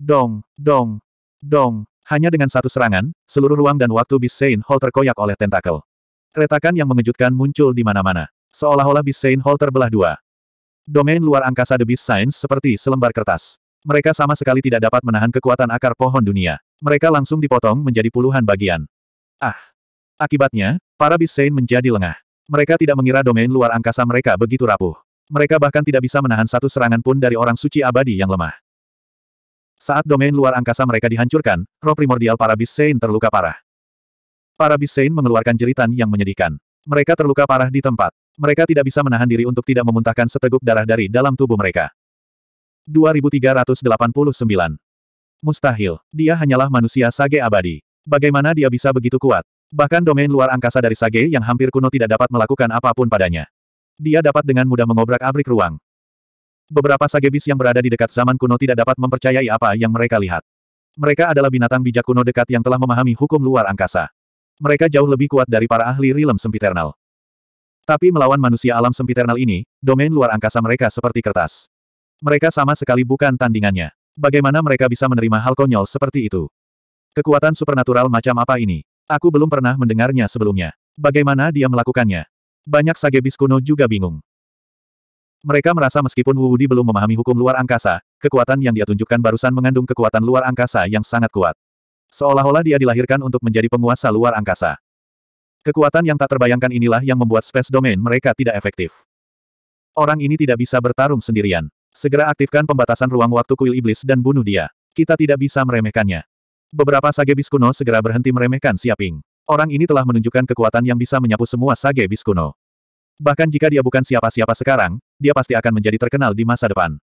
Dong, dong, dong. Hanya dengan satu serangan, seluruh ruang dan waktu Beast Saint Hall terkoyak oleh tentakel. Retakan yang mengejutkan muncul di mana-mana. Seolah-olah Beast Saint Hall terbelah dua. Domain luar angkasa The Beast Science seperti selembar kertas. Mereka sama sekali tidak dapat menahan kekuatan akar pohon dunia. Mereka langsung dipotong menjadi puluhan bagian. Ah! Akibatnya, para Beast menjadi lengah. Mereka tidak mengira domain luar angkasa mereka begitu rapuh. Mereka bahkan tidak bisa menahan satu serangan pun dari orang suci abadi yang lemah. Saat domain luar angkasa mereka dihancurkan, roh primordial para bissein terluka parah. Para bissein mengeluarkan jeritan yang menyedihkan. Mereka terluka parah di tempat. Mereka tidak bisa menahan diri untuk tidak memuntahkan seteguk darah dari dalam tubuh mereka. 2389. Mustahil. Dia hanyalah manusia sage abadi. Bagaimana dia bisa begitu kuat? Bahkan domain luar angkasa dari Sage yang hampir kuno tidak dapat melakukan apapun padanya. Dia dapat dengan mudah mengobrak-abrik ruang. Beberapa sagebis yang berada di dekat zaman kuno tidak dapat mempercayai apa yang mereka lihat. Mereka adalah binatang bijak kuno dekat yang telah memahami hukum luar angkasa. Mereka jauh lebih kuat dari para ahli rilem sempiternal. Tapi melawan manusia alam sempiternal ini, domain luar angkasa mereka seperti kertas. Mereka sama sekali bukan tandingannya. Bagaimana mereka bisa menerima hal konyol seperti itu? Kekuatan supernatural macam apa ini? Aku belum pernah mendengarnya sebelumnya. Bagaimana dia melakukannya? Banyak bis kuno juga bingung. Mereka merasa meskipun Wu Wudi belum memahami hukum luar angkasa, kekuatan yang dia tunjukkan barusan mengandung kekuatan luar angkasa yang sangat kuat. Seolah-olah dia dilahirkan untuk menjadi penguasa luar angkasa. Kekuatan yang tak terbayangkan inilah yang membuat space domain mereka tidak efektif. Orang ini tidak bisa bertarung sendirian. Segera aktifkan pembatasan ruang waktu kuil iblis dan bunuh dia. Kita tidak bisa meremehkannya. Beberapa sage bis kuno segera berhenti meremehkan Siaping. Orang ini telah menunjukkan kekuatan yang bisa menyapu semua sage bis kuno. Bahkan jika dia bukan siapa-siapa sekarang, dia pasti akan menjadi terkenal di masa depan.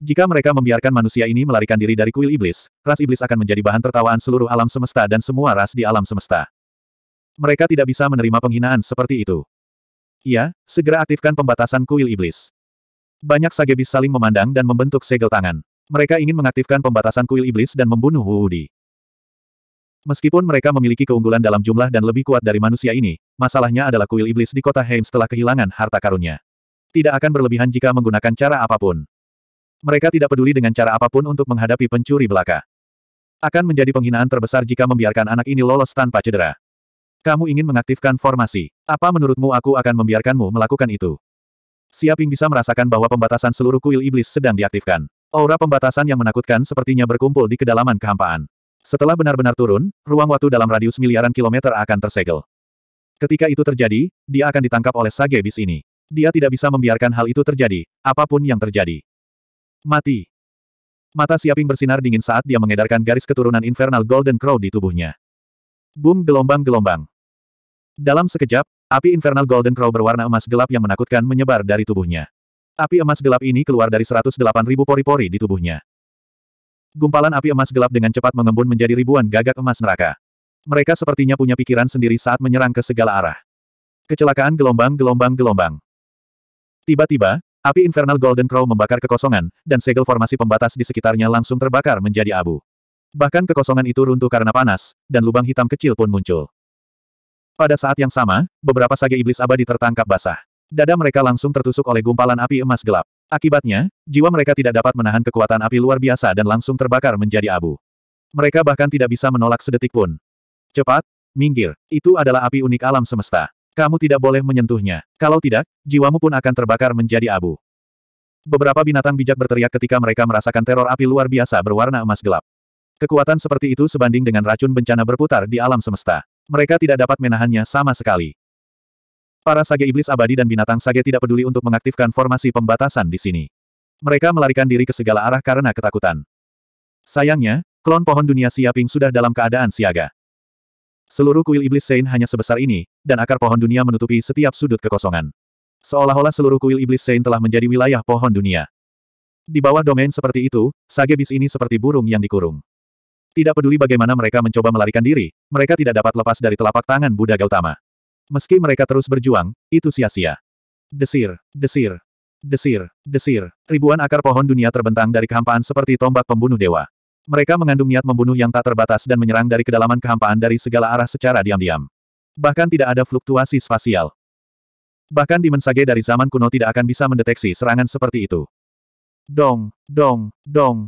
Jika mereka membiarkan manusia ini melarikan diri dari kuil iblis, ras iblis akan menjadi bahan tertawaan seluruh alam semesta dan semua ras di alam semesta. Mereka tidak bisa menerima penghinaan seperti itu. Ya, segera aktifkan pembatasan kuil iblis. Banyak sage sagebis saling memandang dan membentuk segel tangan. Mereka ingin mengaktifkan pembatasan kuil iblis dan membunuh Wu Di. Meskipun mereka memiliki keunggulan dalam jumlah dan lebih kuat dari manusia ini, masalahnya adalah kuil iblis di kota Heim setelah kehilangan harta karunnya. Tidak akan berlebihan jika menggunakan cara apapun. Mereka tidak peduli dengan cara apapun untuk menghadapi pencuri belaka. Akan menjadi penghinaan terbesar jika membiarkan anak ini lolos tanpa cedera. Kamu ingin mengaktifkan formasi. Apa menurutmu aku akan membiarkanmu melakukan itu? Siaping bisa merasakan bahwa pembatasan seluruh kuil iblis sedang diaktifkan. Aura pembatasan yang menakutkan sepertinya berkumpul di kedalaman kehampaan. Setelah benar-benar turun, ruang waktu dalam radius miliaran kilometer akan tersegel. Ketika itu terjadi, dia akan ditangkap oleh sage bis ini. Dia tidak bisa membiarkan hal itu terjadi, apapun yang terjadi. Mati. Mata Siaping bersinar dingin saat dia mengedarkan garis keturunan Infernal Golden Crow di tubuhnya. Boom gelombang-gelombang. Dalam sekejap, api Infernal Golden Crow berwarna emas gelap yang menakutkan menyebar dari tubuhnya. Api emas gelap ini keluar dari ribu pori-pori di tubuhnya. Gumpalan api emas gelap dengan cepat mengembun menjadi ribuan gagak emas neraka. Mereka sepertinya punya pikiran sendiri saat menyerang ke segala arah. Kecelakaan gelombang-gelombang-gelombang. Tiba-tiba, api infernal Golden Crow membakar kekosongan, dan segel formasi pembatas di sekitarnya langsung terbakar menjadi abu. Bahkan kekosongan itu runtuh karena panas, dan lubang hitam kecil pun muncul. Pada saat yang sama, beberapa sage iblis abadi tertangkap basah. Dada mereka langsung tertusuk oleh gumpalan api emas gelap. Akibatnya, jiwa mereka tidak dapat menahan kekuatan api luar biasa dan langsung terbakar menjadi abu. Mereka bahkan tidak bisa menolak sedetik pun. Cepat, minggir, itu adalah api unik alam semesta. Kamu tidak boleh menyentuhnya. Kalau tidak, jiwamu pun akan terbakar menjadi abu. Beberapa binatang bijak berteriak ketika mereka merasakan teror api luar biasa berwarna emas gelap. Kekuatan seperti itu sebanding dengan racun bencana berputar di alam semesta. Mereka tidak dapat menahannya sama sekali. Para sage iblis abadi dan binatang sage tidak peduli untuk mengaktifkan formasi pembatasan di sini. Mereka melarikan diri ke segala arah karena ketakutan. Sayangnya, klon pohon dunia Siaping sudah dalam keadaan siaga. Seluruh kuil iblis Sein hanya sebesar ini, dan akar pohon dunia menutupi setiap sudut kekosongan. Seolah-olah seluruh kuil iblis Sein telah menjadi wilayah pohon dunia. Di bawah domain seperti itu, sage bis ini seperti burung yang dikurung. Tidak peduli bagaimana mereka mencoba melarikan diri, mereka tidak dapat lepas dari telapak tangan Buddha Gautama. Meski mereka terus berjuang, itu sia-sia. Desir, desir, desir, desir. Ribuan akar pohon dunia terbentang dari kehampaan seperti tombak pembunuh dewa. Mereka mengandung niat membunuh yang tak terbatas dan menyerang dari kedalaman kehampaan dari segala arah secara diam-diam. Bahkan tidak ada fluktuasi spasial. Bahkan di dari zaman kuno tidak akan bisa mendeteksi serangan seperti itu. Dong, dong, dong.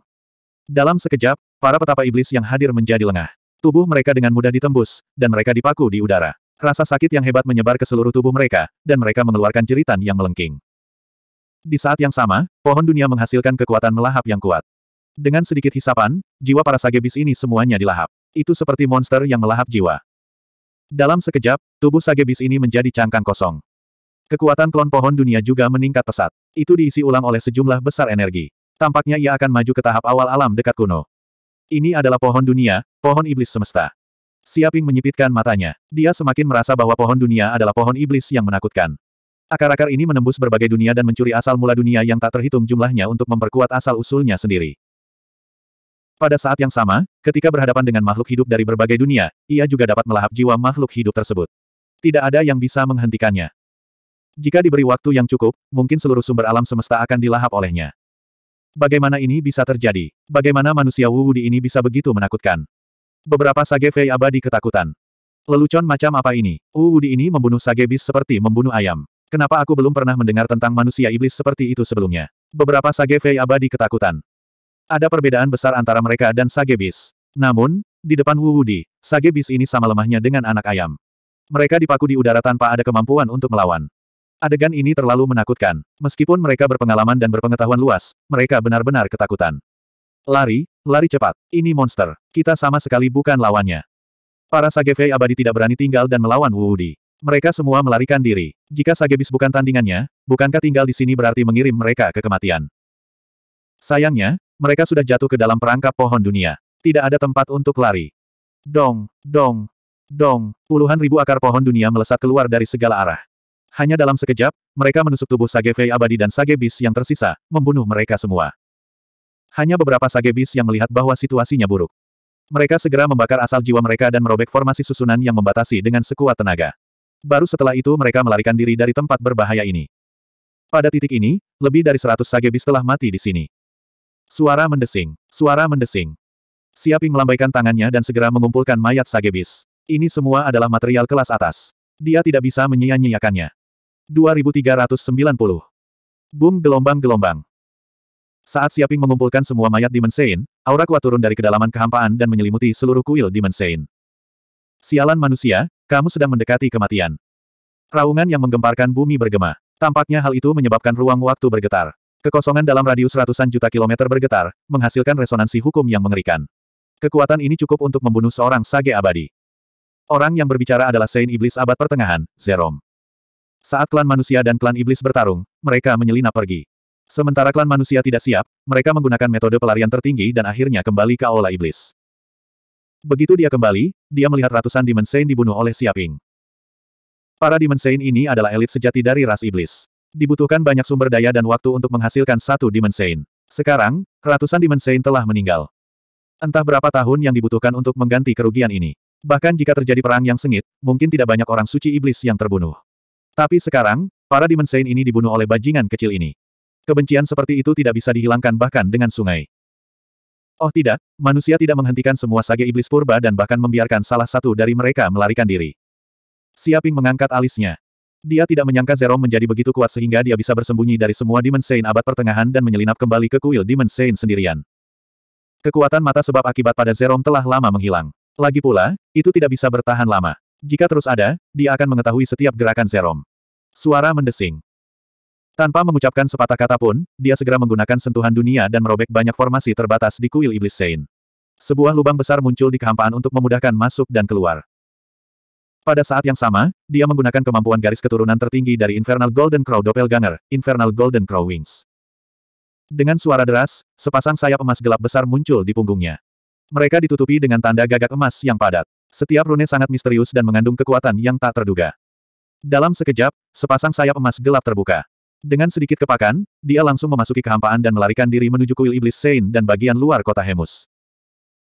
Dalam sekejap, para petapa iblis yang hadir menjadi lengah. Tubuh mereka dengan mudah ditembus, dan mereka dipaku di udara. Rasa sakit yang hebat menyebar ke seluruh tubuh mereka, dan mereka mengeluarkan jeritan yang melengking. Di saat yang sama, pohon dunia menghasilkan kekuatan melahap yang kuat. Dengan sedikit hisapan, jiwa para sagebis ini semuanya dilahap. Itu seperti monster yang melahap jiwa. Dalam sekejap, tubuh sagebis ini menjadi cangkang kosong. Kekuatan klon pohon dunia juga meningkat pesat. Itu diisi ulang oleh sejumlah besar energi. Tampaknya ia akan maju ke tahap awal alam dekat kuno. Ini adalah pohon dunia, pohon iblis semesta. Siaping menyipitkan matanya. Dia semakin merasa bahwa pohon dunia adalah pohon iblis yang menakutkan. Akar-akar ini menembus berbagai dunia dan mencuri asal mula dunia yang tak terhitung jumlahnya untuk memperkuat asal-usulnya sendiri. Pada saat yang sama, ketika berhadapan dengan makhluk hidup dari berbagai dunia, ia juga dapat melahap jiwa makhluk hidup tersebut. Tidak ada yang bisa menghentikannya. Jika diberi waktu yang cukup, mungkin seluruh sumber alam semesta akan dilahap olehnya. Bagaimana ini bisa terjadi? Bagaimana manusia Wudi ini bisa begitu menakutkan? Beberapa sage Fei abadi ketakutan. Lelucon macam apa ini? Uudi ini membunuh sage bis seperti membunuh ayam. Kenapa aku belum pernah mendengar tentang manusia iblis seperti itu sebelumnya? Beberapa sage Fei abadi ketakutan. Ada perbedaan besar antara mereka dan sage bis. Namun, di depan Uudi, sage bis ini sama lemahnya dengan anak ayam. Mereka dipaku di udara tanpa ada kemampuan untuk melawan. Adegan ini terlalu menakutkan. Meskipun mereka berpengalaman dan berpengetahuan luas, mereka benar-benar ketakutan. Lari, lari cepat. Ini monster. Kita sama sekali bukan lawannya. Para Sagefei abadi tidak berani tinggal dan melawan Wu Di. Mereka semua melarikan diri. Jika Sagebis bukan tandingannya, bukankah tinggal di sini berarti mengirim mereka ke kematian? Sayangnya, mereka sudah jatuh ke dalam perangkap pohon dunia. Tidak ada tempat untuk lari. Dong, dong, dong, puluhan ribu akar pohon dunia melesat keluar dari segala arah. Hanya dalam sekejap, mereka menusuk tubuh Sagefei abadi dan Sagebis yang tersisa, membunuh mereka semua. Hanya beberapa sagebis yang melihat bahwa situasinya buruk. Mereka segera membakar asal jiwa mereka dan merobek formasi susunan yang membatasi dengan sekuat tenaga. Baru setelah itu mereka melarikan diri dari tempat berbahaya ini. Pada titik ini, lebih dari seratus sagebis telah mati di sini. Suara mendesing, suara mendesing. Siapi melambaikan tangannya dan segera mengumpulkan mayat sagebis. Ini semua adalah material kelas atas. Dia tidak bisa menyia-nyiakannya. 2390. Boom gelombang-gelombang. Saat Siaping mengumpulkan semua mayat di Mensein, aura kuat turun dari kedalaman kehampaan dan menyelimuti seluruh kuil di Mensein. Sialan manusia, kamu sedang mendekati kematian. Raungan yang menggemparkan bumi bergema. Tampaknya hal itu menyebabkan ruang waktu bergetar. Kekosongan dalam radius ratusan juta kilometer bergetar, menghasilkan resonansi hukum yang mengerikan. Kekuatan ini cukup untuk membunuh seorang sage abadi. Orang yang berbicara adalah Saint Iblis abad pertengahan, Zerom. Saat klan manusia dan klan iblis bertarung, mereka menyelinap pergi. Sementara klan manusia tidak siap, mereka menggunakan metode pelarian tertinggi dan akhirnya kembali ke Aula Iblis. Begitu dia kembali, dia melihat ratusan Dimensain dibunuh oleh Siaping. Para Dimensain ini adalah elit sejati dari ras iblis. Dibutuhkan banyak sumber daya dan waktu untuk menghasilkan satu Dimensain. Sekarang, ratusan Dimensain telah meninggal. Entah berapa tahun yang dibutuhkan untuk mengganti kerugian ini. Bahkan jika terjadi perang yang sengit, mungkin tidak banyak orang suci iblis yang terbunuh. Tapi sekarang, para Dimensain ini dibunuh oleh bajingan kecil ini. Kebencian seperti itu tidak bisa dihilangkan bahkan dengan sungai. Oh tidak, manusia tidak menghentikan semua sage iblis purba dan bahkan membiarkan salah satu dari mereka melarikan diri. Siaping mengangkat alisnya. Dia tidak menyangka Zero menjadi begitu kuat sehingga dia bisa bersembunyi dari semua Demon abad pertengahan dan menyelinap kembali ke kuil Demon sendirian. Kekuatan mata sebab akibat pada Zero telah lama menghilang. Lagi pula, itu tidak bisa bertahan lama. Jika terus ada, dia akan mengetahui setiap gerakan Zerom. Suara mendesing. Tanpa mengucapkan sepatah kata pun, dia segera menggunakan sentuhan dunia dan merobek banyak formasi terbatas di kuil iblis Sein. Sebuah lubang besar muncul di kehampaan untuk memudahkan masuk dan keluar. Pada saat yang sama, dia menggunakan kemampuan garis keturunan tertinggi dari Infernal Golden Crow Doppelganger, Infernal Golden Crow Wings. Dengan suara deras, sepasang sayap emas gelap besar muncul di punggungnya. Mereka ditutupi dengan tanda gagak emas yang padat. Setiap rune sangat misterius dan mengandung kekuatan yang tak terduga. Dalam sekejap, sepasang sayap emas gelap terbuka. Dengan sedikit kepakan, dia langsung memasuki kehampaan dan melarikan diri menuju kuil iblis Sein dan bagian luar kota Hemus.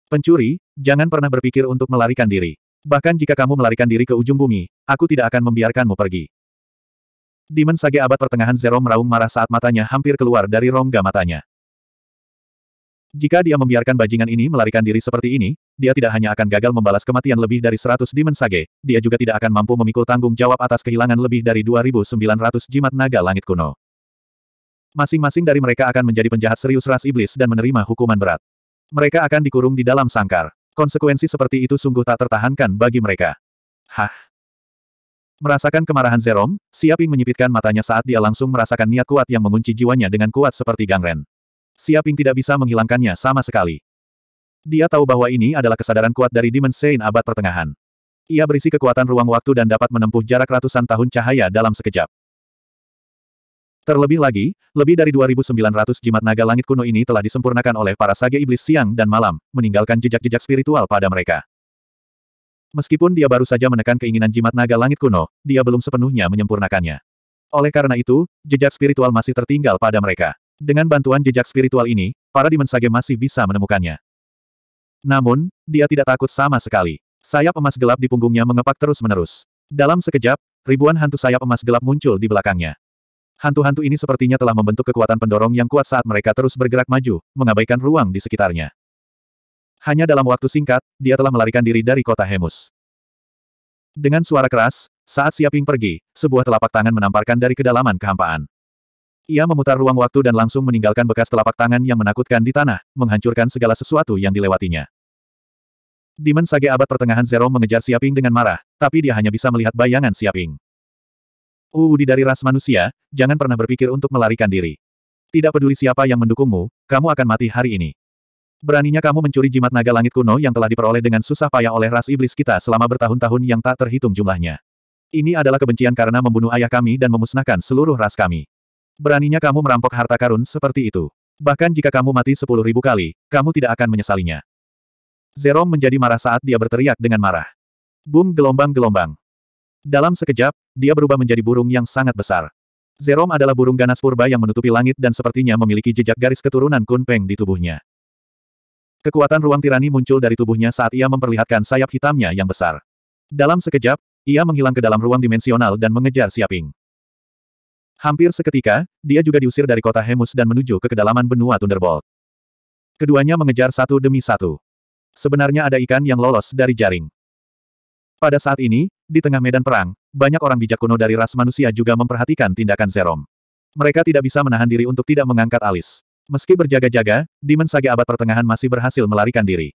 Pencuri, jangan pernah berpikir untuk melarikan diri. Bahkan jika kamu melarikan diri ke ujung bumi, aku tidak akan membiarkanmu pergi. Demon Sage abad pertengahan Zero meraung marah saat matanya hampir keluar dari rongga matanya. Jika dia membiarkan bajingan ini melarikan diri seperti ini, dia tidak hanya akan gagal membalas kematian lebih dari 100 Sage, dia juga tidak akan mampu memikul tanggung jawab atas kehilangan lebih dari 2.900 jimat naga langit kuno. Masing-masing dari mereka akan menjadi penjahat serius ras iblis dan menerima hukuman berat. Mereka akan dikurung di dalam sangkar. Konsekuensi seperti itu sungguh tak tertahankan bagi mereka. Hah? Merasakan kemarahan Zerom, Siaping menyipitkan matanya saat dia langsung merasakan niat kuat yang mengunci jiwanya dengan kuat seperti gangren. Siaping tidak bisa menghilangkannya sama sekali. Dia tahu bahwa ini adalah kesadaran kuat dari Demon Saint abad pertengahan. Ia berisi kekuatan ruang waktu dan dapat menempuh jarak ratusan tahun cahaya dalam sekejap. Terlebih lagi, lebih dari 2.900 jimat naga langit kuno ini telah disempurnakan oleh para sage iblis siang dan malam, meninggalkan jejak-jejak spiritual pada mereka. Meskipun dia baru saja menekan keinginan jimat naga langit kuno, dia belum sepenuhnya menyempurnakannya. Oleh karena itu, jejak spiritual masih tertinggal pada mereka. Dengan bantuan jejak spiritual ini, para Sage masih bisa menemukannya. Namun, dia tidak takut sama sekali. Sayap emas gelap di punggungnya mengepak terus-menerus. Dalam sekejap, ribuan hantu sayap emas gelap muncul di belakangnya. Hantu-hantu ini sepertinya telah membentuk kekuatan pendorong yang kuat saat mereka terus bergerak maju, mengabaikan ruang di sekitarnya. Hanya dalam waktu singkat, dia telah melarikan diri dari kota Hemus. Dengan suara keras, saat Siaping pergi, sebuah telapak tangan menamparkan dari kedalaman kehampaan. Ia memutar ruang waktu dan langsung meninggalkan bekas telapak tangan yang menakutkan di tanah, menghancurkan segala sesuatu yang dilewatinya. Demon Sage abad pertengahan Zero mengejar Siaping dengan marah, tapi dia hanya bisa melihat bayangan Siaping. Uudi dari ras manusia, jangan pernah berpikir untuk melarikan diri. Tidak peduli siapa yang mendukungmu, kamu akan mati hari ini. Beraninya kamu mencuri jimat naga langit kuno yang telah diperoleh dengan susah payah oleh ras iblis kita selama bertahun-tahun yang tak terhitung jumlahnya. Ini adalah kebencian karena membunuh ayah kami dan memusnahkan seluruh ras kami. Beraninya kamu merampok harta karun seperti itu. Bahkan jika kamu mati sepuluh ribu kali, kamu tidak akan menyesalinya. Zerom menjadi marah saat dia berteriak dengan marah. Boom gelombang-gelombang. Dalam sekejap, dia berubah menjadi burung yang sangat besar. Zerom adalah burung ganas purba yang menutupi langit dan sepertinya memiliki jejak garis keturunan Kunpeng di tubuhnya. Kekuatan ruang tirani muncul dari tubuhnya saat ia memperlihatkan sayap hitamnya yang besar. Dalam sekejap, ia menghilang ke dalam ruang dimensional dan mengejar Siaping. Hampir seketika, dia juga diusir dari kota Hemus dan menuju ke kedalaman benua Thunderbolt. Keduanya mengejar satu demi satu. Sebenarnya ada ikan yang lolos dari jaring. Pada saat ini, di tengah medan perang, banyak orang bijak kuno dari ras manusia juga memperhatikan tindakan Zerom. Mereka tidak bisa menahan diri untuk tidak mengangkat alis. Meski berjaga-jaga, Demon Sage abad pertengahan masih berhasil melarikan diri.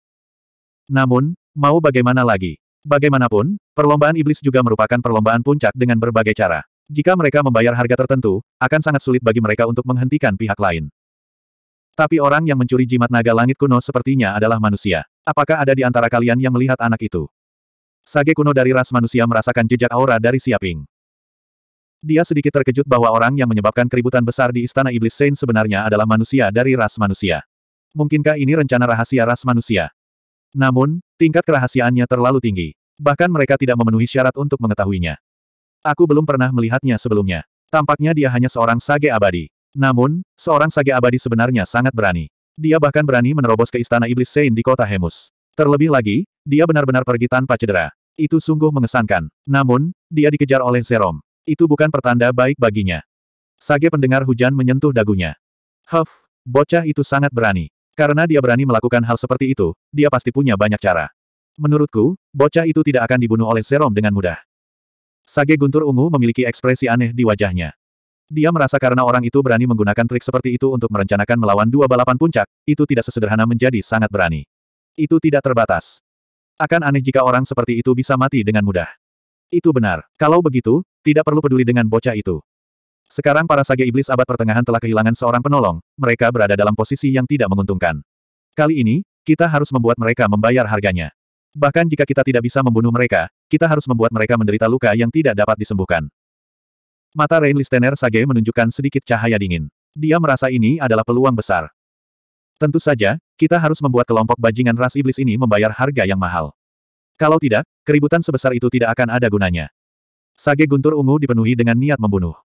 Namun, mau bagaimana lagi? Bagaimanapun, perlombaan iblis juga merupakan perlombaan puncak dengan berbagai cara. Jika mereka membayar harga tertentu, akan sangat sulit bagi mereka untuk menghentikan pihak lain. Tapi orang yang mencuri jimat naga langit kuno sepertinya adalah manusia. Apakah ada di antara kalian yang melihat anak itu? Sage kuno dari ras manusia merasakan jejak aura dari Siaping. Dia sedikit terkejut bahwa orang yang menyebabkan keributan besar di Istana Iblis Saint sebenarnya adalah manusia dari ras manusia. Mungkinkah ini rencana rahasia ras manusia? Namun, tingkat kerahasiaannya terlalu tinggi. Bahkan mereka tidak memenuhi syarat untuk mengetahuinya. Aku belum pernah melihatnya sebelumnya. Tampaknya dia hanya seorang sage abadi. Namun, seorang sage abadi sebenarnya sangat berani. Dia bahkan berani menerobos ke istana iblis Sein di kota Hemus. Terlebih lagi, dia benar-benar pergi tanpa cedera. Itu sungguh mengesankan. Namun, dia dikejar oleh Zerom. Itu bukan pertanda baik baginya. Sage pendengar hujan menyentuh dagunya. Huff, bocah itu sangat berani. Karena dia berani melakukan hal seperti itu, dia pasti punya banyak cara. Menurutku, bocah itu tidak akan dibunuh oleh Zerom dengan mudah. Sage guntur ungu memiliki ekspresi aneh di wajahnya. Dia merasa karena orang itu berani menggunakan trik seperti itu untuk merencanakan melawan dua balapan puncak, itu tidak sesederhana menjadi sangat berani. Itu tidak terbatas. Akan aneh jika orang seperti itu bisa mati dengan mudah. Itu benar. Kalau begitu, tidak perlu peduli dengan bocah itu. Sekarang para sage iblis abad pertengahan telah kehilangan seorang penolong, mereka berada dalam posisi yang tidak menguntungkan. Kali ini, kita harus membuat mereka membayar harganya. Bahkan jika kita tidak bisa membunuh mereka, kita harus membuat mereka menderita luka yang tidak dapat disembuhkan. Mata Rain Listener Sage menunjukkan sedikit cahaya dingin. Dia merasa ini adalah peluang besar. Tentu saja, kita harus membuat kelompok bajingan ras iblis ini membayar harga yang mahal. Kalau tidak, keributan sebesar itu tidak akan ada gunanya. Sage guntur ungu dipenuhi dengan niat membunuh.